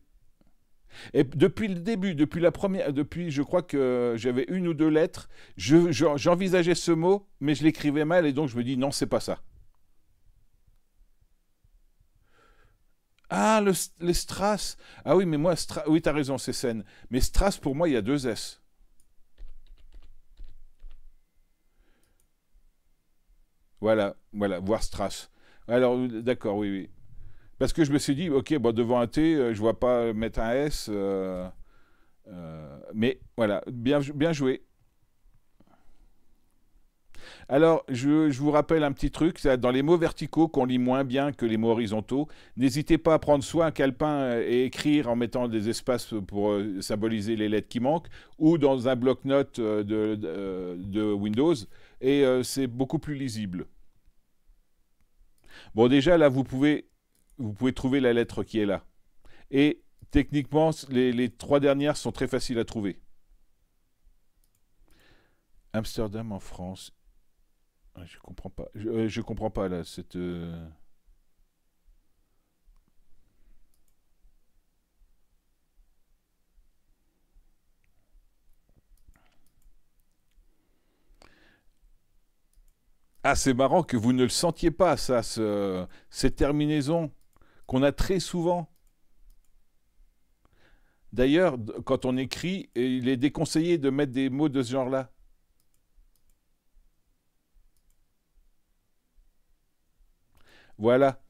et depuis le début, depuis la première, depuis je crois que j'avais une ou deux lettres, j'envisageais je, ce mot, mais je l'écrivais mal et donc je me dis non, c'est pas ça. Ah, les strass. Ah oui, mais moi, Stra oui, t'as raison, c'est scène. Mais strass, pour moi, il y a deux S. Voilà, voilà, voir strass. Alors, d'accord, oui, oui. Parce que je me suis dit, ok, devant un T, euh, je ne vois pas mettre un S. Euh, euh, mais voilà, bien, joué. Alors, je, vous rappelle un petit truc, dans les mots verticaux qu'on lit moins bien que les mots horizontaux, n'hésitez pas à prendre soin un calepin et écrire en mettant des espaces pour symboliser les lettres qui manquent, ou dans un bloc-notes de, Windows, et c'est beaucoup plus lisible. Bon, déjà, là, vous pouvez vous pouvez trouver la lettre qui est là. Et techniquement, les, trois dernières sont très faciles à trouver. Amsterdam en France. Je comprends pas. Euh, je, comprends pas là cette. Euh, ah, c'est marrant que vous ne le sentiez pas, ça, ce, ces qu'on a très souvent. D'ailleurs, quand on écrit, il est déconseillé de mettre des mots de ce genre-là. Voilà.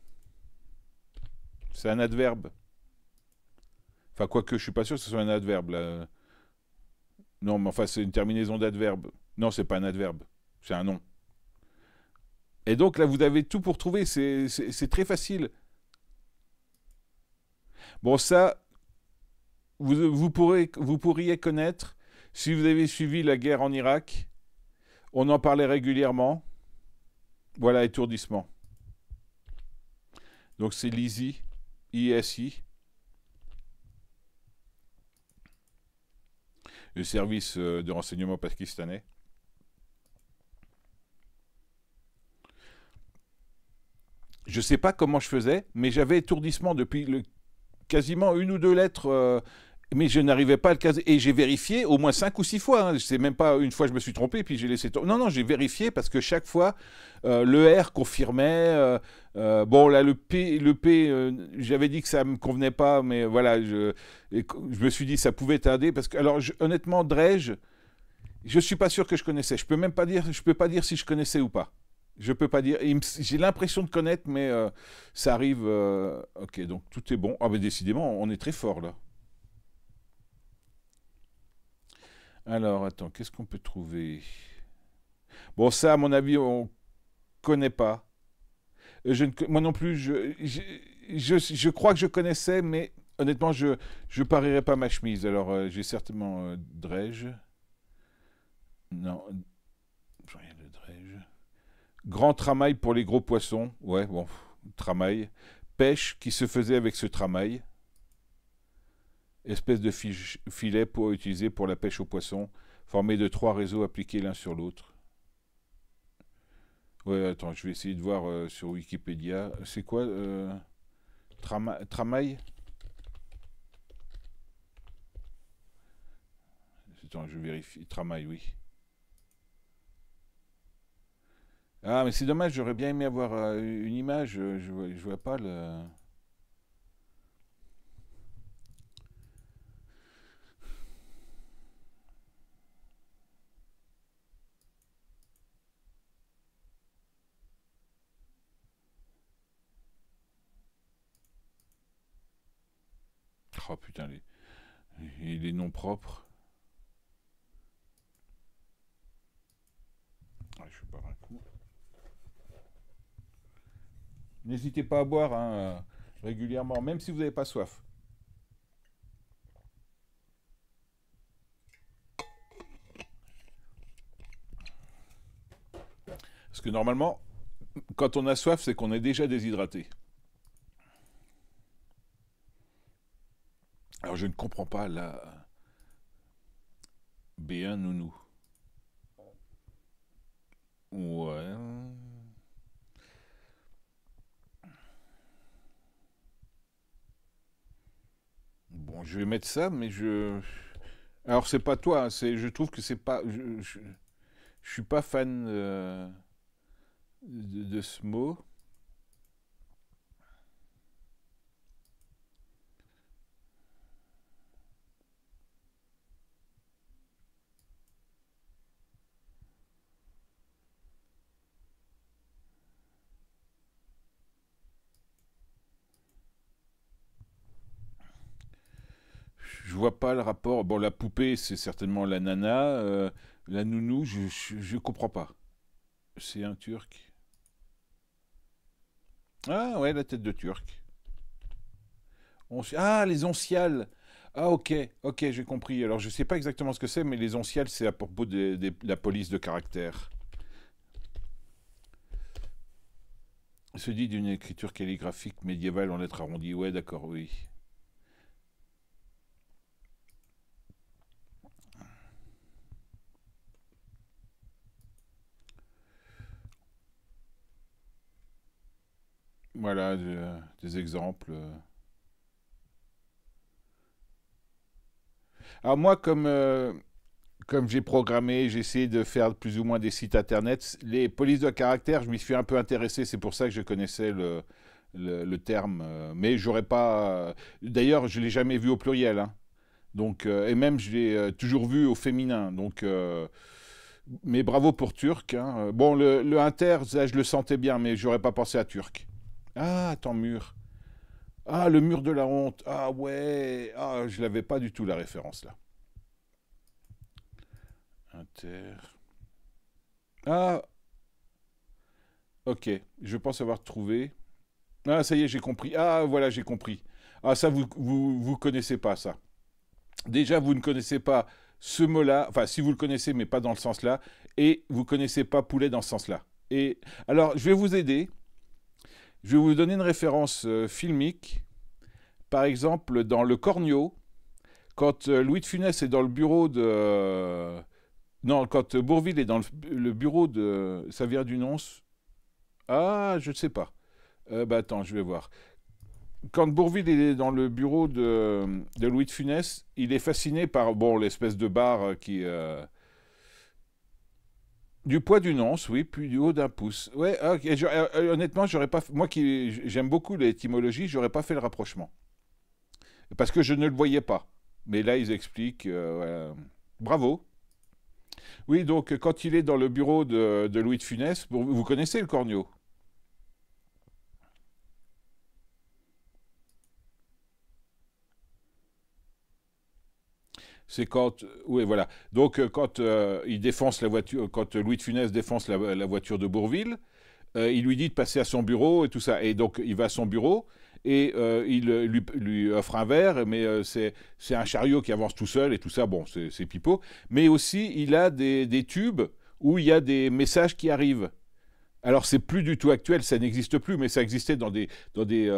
C'est un adverbe. Enfin, quoique, je suis pas sûr que ce soit un adverbe. Non, mais enfin, c'est une terminaison d'adverbe. Non, c'est pas un adverbe. C'est un nom. Et donc là, vous avez tout pour trouver. C'est très facile. Bon, ça, vous, pourrez, vous pourriez connaître si vous avez suivi la guerre en Irak. On en parlait régulièrement. Voilà, étourdissement. Donc c'est l'ISI, ISI. Le service euh, de renseignement pakistanais. Je ne sais pas comment je faisais, mais j'avais étourdissement depuis le quasiment une ou deux lettres. Euh, mais je n'arrivais pas à le caser. Et j'ai vérifié au moins cinq ou six fois. Hein. C'est même pas une fois je me suis trompé, puis j'ai laissé tomber. Non, non, j'ai vérifié parce que chaque fois, euh, le R confirmait. Euh, bon, là, le P, le P j'avais dit que ça ne me convenait pas, mais voilà, je, me suis dit que ça pouvait tarder. Parce que, alors, honnêtement, Dredge, je ne suis pas sûr que je connaissais. Je ne peux même pas dire, je peux pas dire si je connaissais ou pas. Je peux pas dire. J'ai l'impression de connaître, mais euh, ça arrive. Euh, ok, donc tout est bon. Ah, mais décidément, on est très fort là. Alors, attends, qu'est-ce qu'on peut trouver Bon, ça, à mon avis, on connaît pas. Euh, je ne, moi non plus, je, je, crois que je connaissais, mais honnêtement, je ne parierais pas ma chemise. Alors, j'ai certainement Dreg. Non, Grand tramail pour les gros poissons. Ouais, bon, tramail. Pêche qui se faisait avec ce tramail. Espèce de filet pour utiliser pour la pêche aux poissons, formé de trois réseaux appliqués l'un sur l'autre. Ouais, attends, je vais essayer de voir euh, sur Wikipédia. C'est quoi euh, Tramail Attends, je vérifie. Tramail, oui. Ah, mais c'est dommage, j'aurais bien aimé avoir euh, une image. Euh, je, vois, pas le. Oh putain, les, les noms propres. N'hésitez pas à boire hein, euh, régulièrement, même si vous n'avez pas soif. Parce que normalement, quand on a soif, c'est qu'on est déjà déshydraté. Alors je ne comprends pas la B1 nounou. Ouais. je vais mettre ça, mais je. Alors, c'est pas toi, hein, c'est, je trouve que c'est pas. Je, suis pas fan euh, de, ce mot. vois pas le rapport. Bon, la poupée, c'est certainement la nana. Euh, la nounou, je, comprends pas. C'est un turc. Ah ouais, la tête de turc. Ah, les onciales. Ah ok, ok, j'ai compris. Alors je sais pas exactement ce que c'est, mais les onciales, c'est à propos de, la police de caractère. Se dit d'une écriture calligraphique médiévale en lettres arrondies. Ouais, d'accord, oui. Voilà des euh, exemples. Euh. Alors moi, comme, euh, comme j'ai programmé, j'ai essayé de faire plus ou moins des sites internet. Les polices de caractère, je m'y suis un peu intéressé, c'est pour ça que je connaissais le, terme. Mais j'aurais pas... D'ailleurs, je l'ai jamais vu au pluriel. Hein. Donc, et même, je l'ai toujours vu au féminin. Donc... mais bravo pour Turc. Hein. Bon, le, Inter, je le sentais bien, mais j'aurais pas pensé à Turc. Ah, ton mur. Ah, le mur de la honte. Ah ouais. Ah, je l'avais pas du tout la référence là. Inter. Ah. Ok, je pense avoir trouvé. Ah, ça y est, j'ai compris. Ah, voilà, j'ai compris. Ah, ça, vous ne vous, connaissez pas, ça. Déjà, vous ne connaissez pas ce mot-là. Enfin, si vous le connaissez, mais pas dans le sens-là. Et vous ne connaissez pas poulet dans ce sens-là. Et alors, je vais vous aider. Je vais vous donner une référence euh, filmique. Par exemple, dans Le Cornio, quand euh, Louis de Funès est dans le bureau de... Euh, non, quand Bourville est dans le, bureau de... Ça Dunonce... Ah, je ne sais pas. bah attends, je vais voir. Quand Bourville est dans le bureau de, de Louis de Funès, il est fasciné par bon l'espèce de bar qui du poids d'une once, oui, puis du haut d'un pouce. Ouais, ah, euh, euh, honnêtement, j'aurais pas. Moi qui j'aime beaucoup l'étymologie, j'aurais pas fait le rapprochement parce que je ne le voyais pas. Mais là, ils expliquent. Euh, Bravo. Oui, donc quand il est dans le bureau de, Louis de Funès, vous, vous connaissez le Cornio c'est quand. Oui, voilà. Donc, euh, quand euh, il défonce la voiture, quand Louis de Funès défonce la, voiture de Bourville, euh, il lui dit de passer à son bureau et tout ça. Et donc, il va à son bureau et il lui, offre un verre, mais c'est un chariot qui avance tout seul et tout ça, bon, c'est pipeau. Mais aussi, il a des, tubes où il y a des messages qui arrivent. Alors, c'est plus du tout actuel, ça n'existe plus, mais ça existait dans des, des,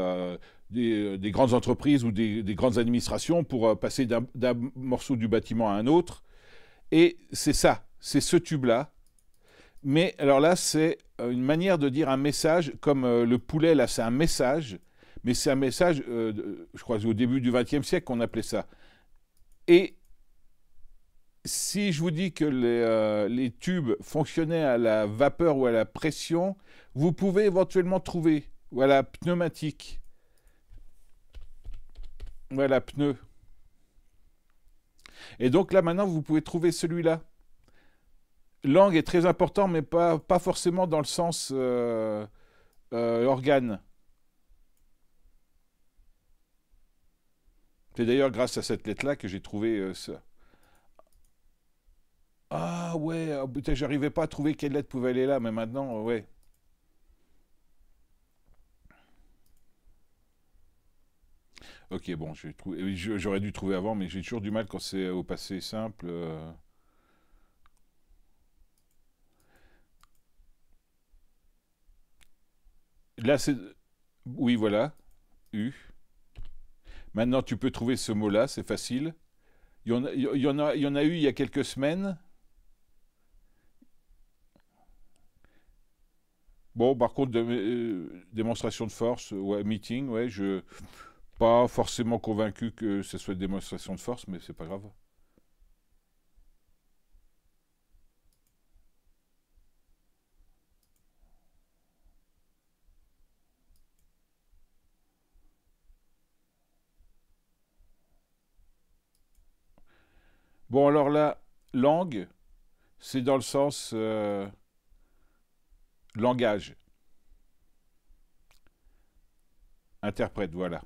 euh, des, grandes entreprises ou des, grandes administrations pour euh, passer d'un morceau du bâtiment à un autre. Et c'est ça, c'est ce tube-là. Mais alors là, c'est euh, une manière de dire un message, comme le poulet, là, c'est un message, mais c'est un message, je crois, au début du XXe siècle qu'on appelait ça. Et si je vous dis que les, les, tubes fonctionnaient à la vapeur ou à la pression, vous pouvez éventuellement trouver, ou à la pneumatique. Ouais, la pneu. Et donc là, maintenant, vous pouvez trouver celui-là. Langue est très important, mais pas, pas forcément dans le sens euh, euh, organe. C'est d'ailleurs grâce à cette lettre-là que j'ai trouvé ce. Euh, ça. Ah ouais, ah, j'arrivais pas à trouver quelle lettre pouvait aller là, mais maintenant, ouais. Ok, bon, j'aurais dû trouver avant, mais j'ai toujours du mal quand c'est au passé simple. Euh. Là, c'est... Oui, voilà. U. Maintenant, tu peux trouver ce mot-là, c'est facile. Il y, en a, il, y en a, il y en a eu il y a quelques semaines. Bon, par contre, euh, démonstration de force, ouais, meeting, ouais, je pas forcément convaincu que ce soit une démonstration de force, mais c'est pas grave. Bon, alors la langue, c'est dans le sens euh, langage. Interprète, voilà.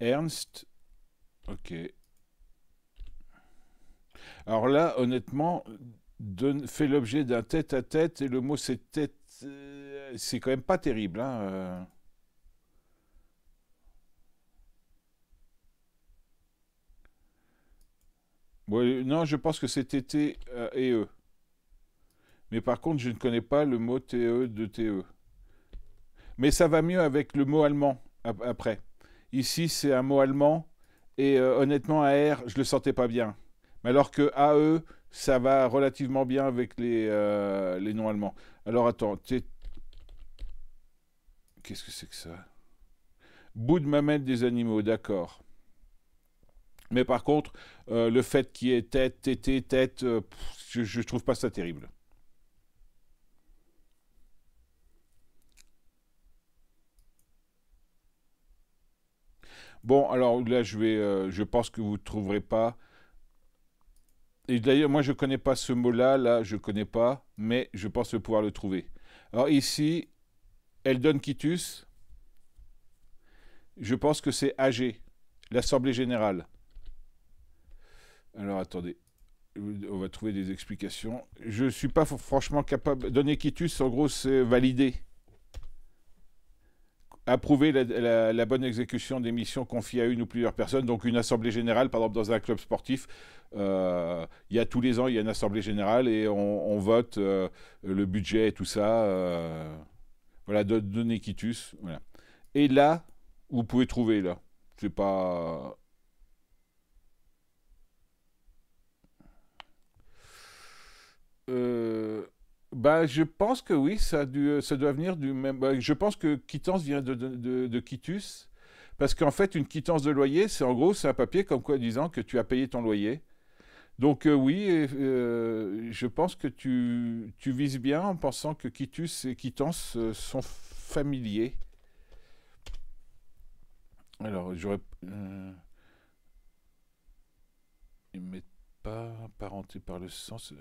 Ernst. Ok. Alors là, honnêtement, fait l'objet d'un tête-à-tête, et le mot c'est tête, euh, c'est quand même pas terrible. Hein, euh. non, je pense que c'est TT euh, E. Mais par contre, je ne connais pas le mot TE de TE. Mais ça va mieux avec le mot allemand après. Ici, c'est un mot allemand. Et euh, honnêtement, AR, je le sentais pas bien. Mais alors que AE, ça va relativement bien avec les, euh, les noms allemands. Alors attends, Qu'est-ce que c'est que ça Bout de mamelle des animaux, d'accord. Mais par contre, euh, le fait qu'il y ait tête, tété, tête, je ne trouve pas ça terrible. Bon, alors là, je vais, euh, je pense que vous ne trouverez pas. Et d'ailleurs, moi, je ne connais pas ce mot-là, là, je ne connais pas, mais je pense pouvoir le trouver. Alors ici, donne Quitus, je pense que c'est AG, l'Assemblée Générale. Alors attendez, on va trouver des explications. Je ne suis pas franchement capable. Donner quitus, en gros, c'est valider approuver la, bonne exécution des missions confiées à une ou plusieurs personnes. Donc une assemblée générale, par exemple dans un club sportif, euh, il y a tous les ans, il y a une assemblée générale et on, vote euh, le budget et tout ça. Euh, voilà, de, de Voilà. Et là, vous pouvez trouver là. C'est pas... Euh bah, je pense que oui, ça, euh, doit venir du même. Bah, je pense que quittance vient de, de, quitus, parce qu'en fait, une quittance de loyer, c'est en gros, c'est un papier comme quoi disant que tu as payé ton loyer. Donc euh, oui, euh, je pense que tu, vises bien en pensant que quitus et quittance sont familiers. Alors, j'aurais. Il ne m'est pas parenté par le sens.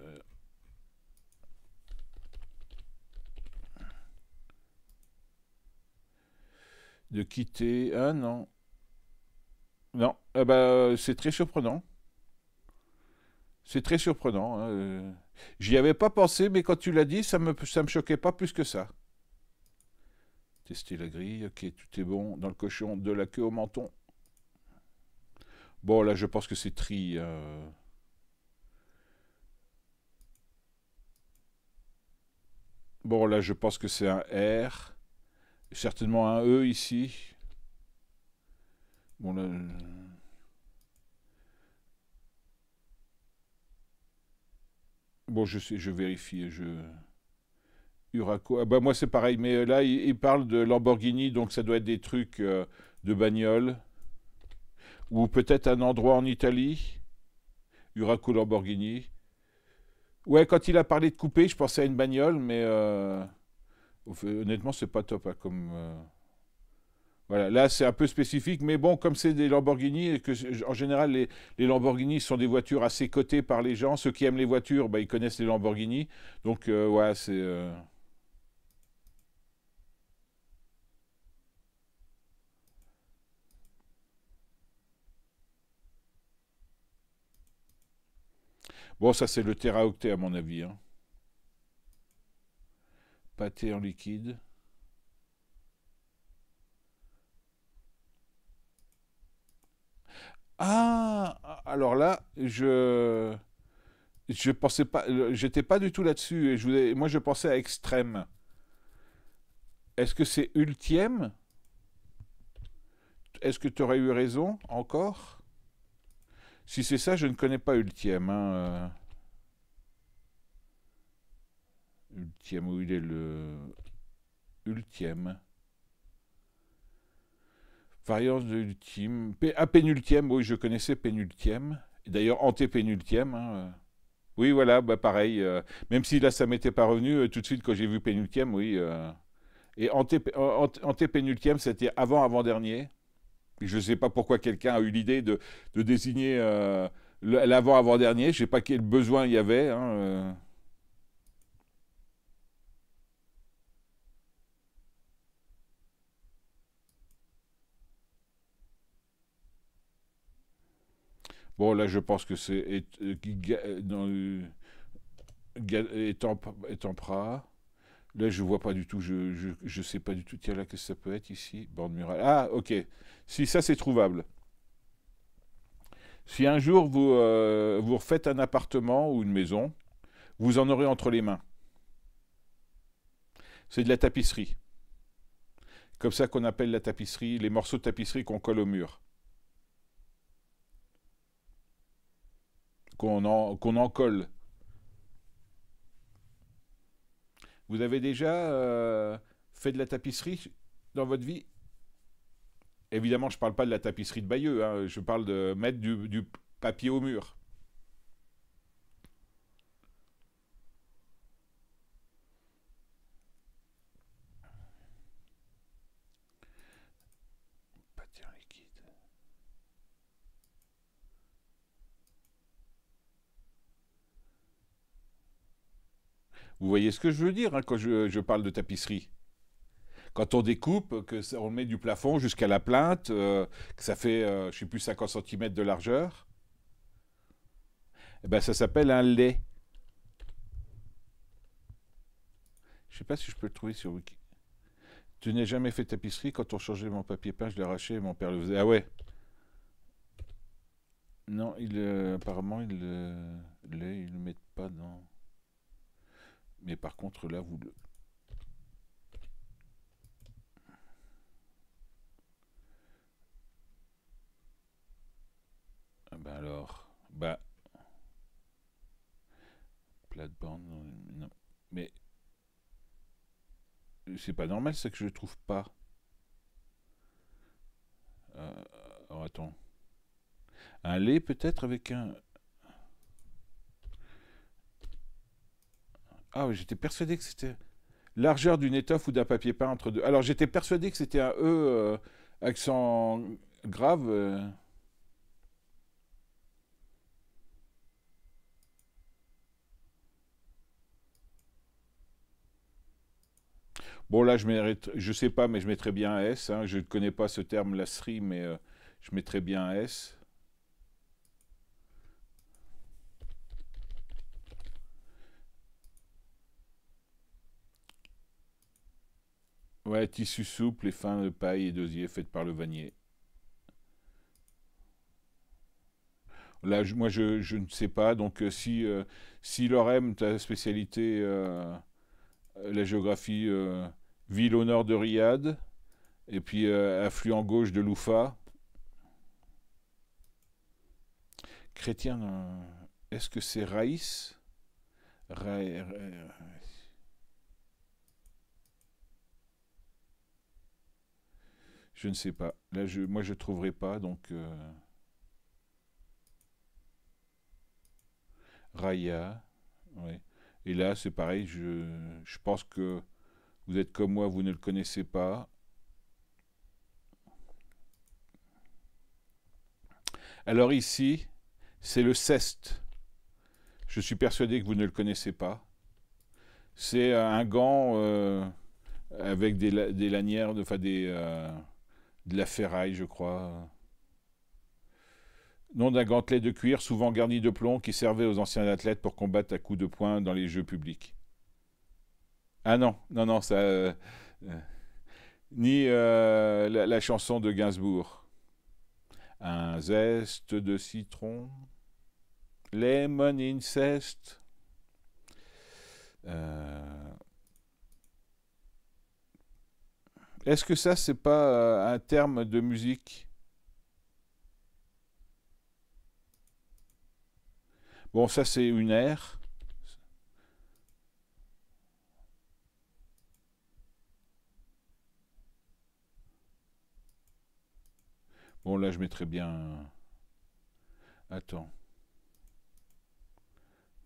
de quitter. un an. Non, eh ben, c'est très surprenant. C'est très surprenant. Hein, euh. J'y avais pas pensé, mais quand tu l'as dit, ça me, ça me choquait pas plus que ça. Tester la grille, ok, tout est bon. Dans le cochon, de la queue au menton. Bon, là, je pense que c'est tri. Euh. Bon, là, je pense que c'est un R certainement un E ici. Bon, je sais, je vérifie, je... Uraco, ah bah moi c'est pareil, mais euh, là il, parle de Lamborghini, donc ça doit être des trucs euh, de bagnole. Ou peut-être un endroit en Italie. Uraco Lamborghini. Ouais, quand il a parlé de couper, je pensais à une bagnole, mais... Euh, euh, honnêtement, c'est pas top hein, comme. Euh, voilà, là c'est un peu spécifique, mais bon, comme c'est des Lamborghini, et que en général les, Lamborghini sont des voitures assez cotées par les gens. Ceux qui aiment les voitures, bah, ils connaissent les Lamborghini. Donc euh, ouais, c'est. Bon, ça c'est le teraoctet à mon avis. Hein pâté en liquide. Ah, alors là, je je pensais pas, j'étais pas du tout là-dessus. Et Je voulais, moi, je pensais à extrême. Est-ce que c'est ultime Est-ce que tu aurais eu raison encore Si c'est ça, je ne connais pas ultime. Hein. Euh. Ultième, où il est le ultième Variance de ultime. P ah, pénultième, oui, je connaissais pénultième. D'ailleurs, antépénultième. Hein. Oui, voilà, bah, pareil. Euh, même si là, ça m'était pas revenu, euh, tout de suite, quand j'ai vu pénultième, oui. Euh. et anté anté c'était avant-avant-dernier. Je ne sais pas pourquoi quelqu'un a eu l'idée de, de, désigner l'avant-avant-dernier. Je ne sais pas quel besoin il y avait. Hein, Bon, là, je pense que c'est étampera. Euh, euh, là, je vois pas du tout. Je, ne sais pas du tout. Tiens, là, qu'est-ce que ça peut être ici Bande murale. Ah, ok. Si, ça, c'est trouvable. Si un jour, vous, euh, vous refaites un appartement ou une maison, vous en aurez entre les mains. C'est de la tapisserie. Comme ça qu'on appelle la tapisserie, les morceaux de tapisserie qu'on colle au mur. qu'on en, colle. Vous avez déjà euh, fait de la tapisserie dans votre vie Évidemment, je ne parle pas de la tapisserie de Bayeux, hein. je parle de mettre du papier au mur. Vous voyez ce que je veux dire hein, quand je, parle de tapisserie quand on découpe, que ça, on met du plafond jusqu'à la plainte, euh, que ça fait, euh, je ne sais plus, 50 cm de largeur, eh ben, ça s'appelle un lait. Je ne sais pas si je peux le trouver sur Wiki. Tu n'as jamais fait tapisserie quand on changeait mon papier peint, je l'arrachais et mon père le faisait. Ah ouais Non, il, euh, apparemment, il, ne le mettent pas dans. Mais par contre, là, vous le... Ah bah alors, bah... borne, non. Mais... C'est pas normal, ça, que je trouve pas. Euh, attends. Un lait, peut-être, avec un... Ah oui, j'étais persuadé que c'était largeur d'une étoffe ou d'un papier peint entre deux. Alors j'étais persuadé que c'était un E euh, accent grave. Euh. Bon là, je ne je sais pas, mais je mettrais bien un S. Hein. Je ne connais pas ce terme, la SRI, mais euh, je mettrais bien un S. Ouais, tissu souple et fin de paille et d'osier faites par le vanier. Là, moi, je, ne sais pas. Donc, euh, si, euh, si Lorem, ta spécialité, euh, la géographie, ville au nord de Riyad, et puis affluent gauche de Loufa. Chrétien, est-ce que c'est Raïs Raïs... Je ne sais pas. Là, je, moi, je ne trouverai pas, donc... Euh, Raya, Et là, c'est pareil, je, pense que vous êtes comme moi, vous ne le connaissez pas. Alors ici, c'est le ceste. Je suis persuadé que vous ne le connaissez pas. C'est un gant euh, avec des, des, lanières, enfin des... Euh, de la ferraille, je crois. Nom d'un gantelet de cuir souvent garni de plomb qui servait aux anciens athlètes pour combattre à coups de poing dans les jeux publics. Ah non, non, non, ça. Euh, euh, ni euh, la, chanson de Gainsbourg. Un zeste de citron. Lemon incest. Euh. Est-ce que ça, c'est pas euh, un terme de musique Bon, ça, c'est une aire. Bon, là, je mettrais bien... Attends.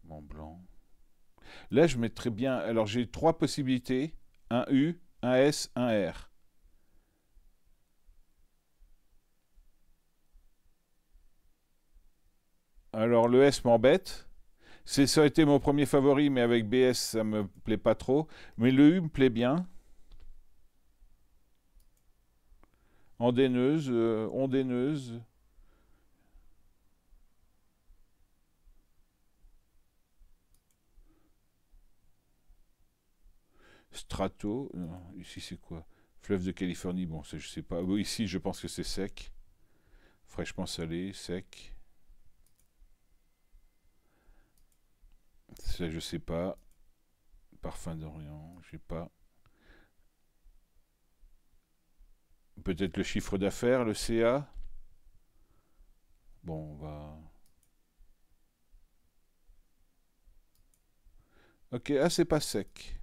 mon Blanc. Là, je mettrais bien... Alors, j'ai trois possibilités. Un U, un S, un R. Alors le S m'embête. C'est ça a été mon premier favori, mais avec BS ça ne me plaît pas trop. Mais le U me plaît bien. Andaineuse, euh, ondaineuse. Strato. Euh, ici, c'est quoi Fleuve de Californie. Bon, je sais pas. ici, je pense que c'est sec. Fraîchement salé, sec. Ça, je sais pas. Parfum d'Orient, je sais pas. Peut-être le chiffre d'affaires, le CA. Bon, on va. Ok, ah, c'est pas sec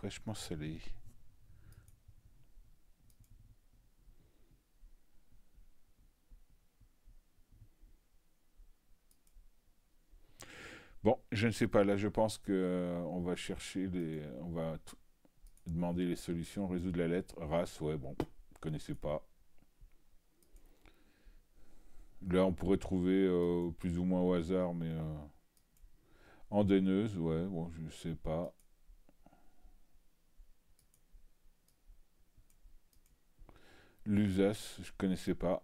fraîchement salé. Bon, je ne sais pas. Là, je pense que euh, on va chercher les, euh, on va demander les solutions, résoudre la lettre, race. Ouais, bon, connaissez pas. Là, on pourrait trouver euh, plus ou moins au hasard, mais Andenneuse. ouais, bon, je ne sais pas. L'USAS, je connaissais pas.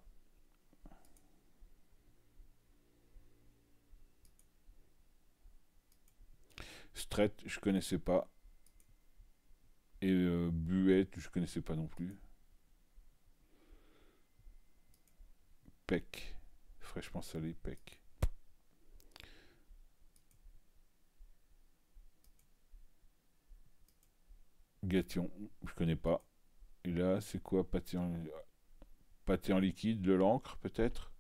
Stret, je connaissais pas. Et Buette, euh, Buet, je connaissais pas non plus. Peck, fraîchement salé, Peck. Gation, je connais pas. Et là, c'est quoi pâté en... pâté en liquide, de l'encre peut-être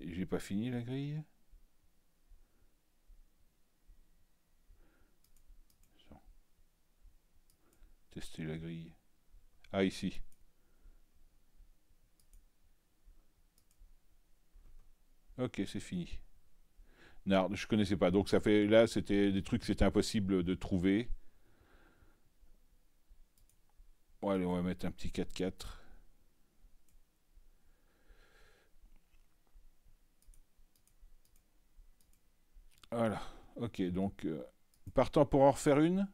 J'ai pas fini la grille Tester la grille. Ah, ici. Ok, c'est fini. Non, je connaissais pas. Donc ça fait là, c'était des trucs c'était impossible de trouver. Bon, allez, on va mettre un petit 4-4. Voilà. Ok, donc, partons euh, partant pour en refaire une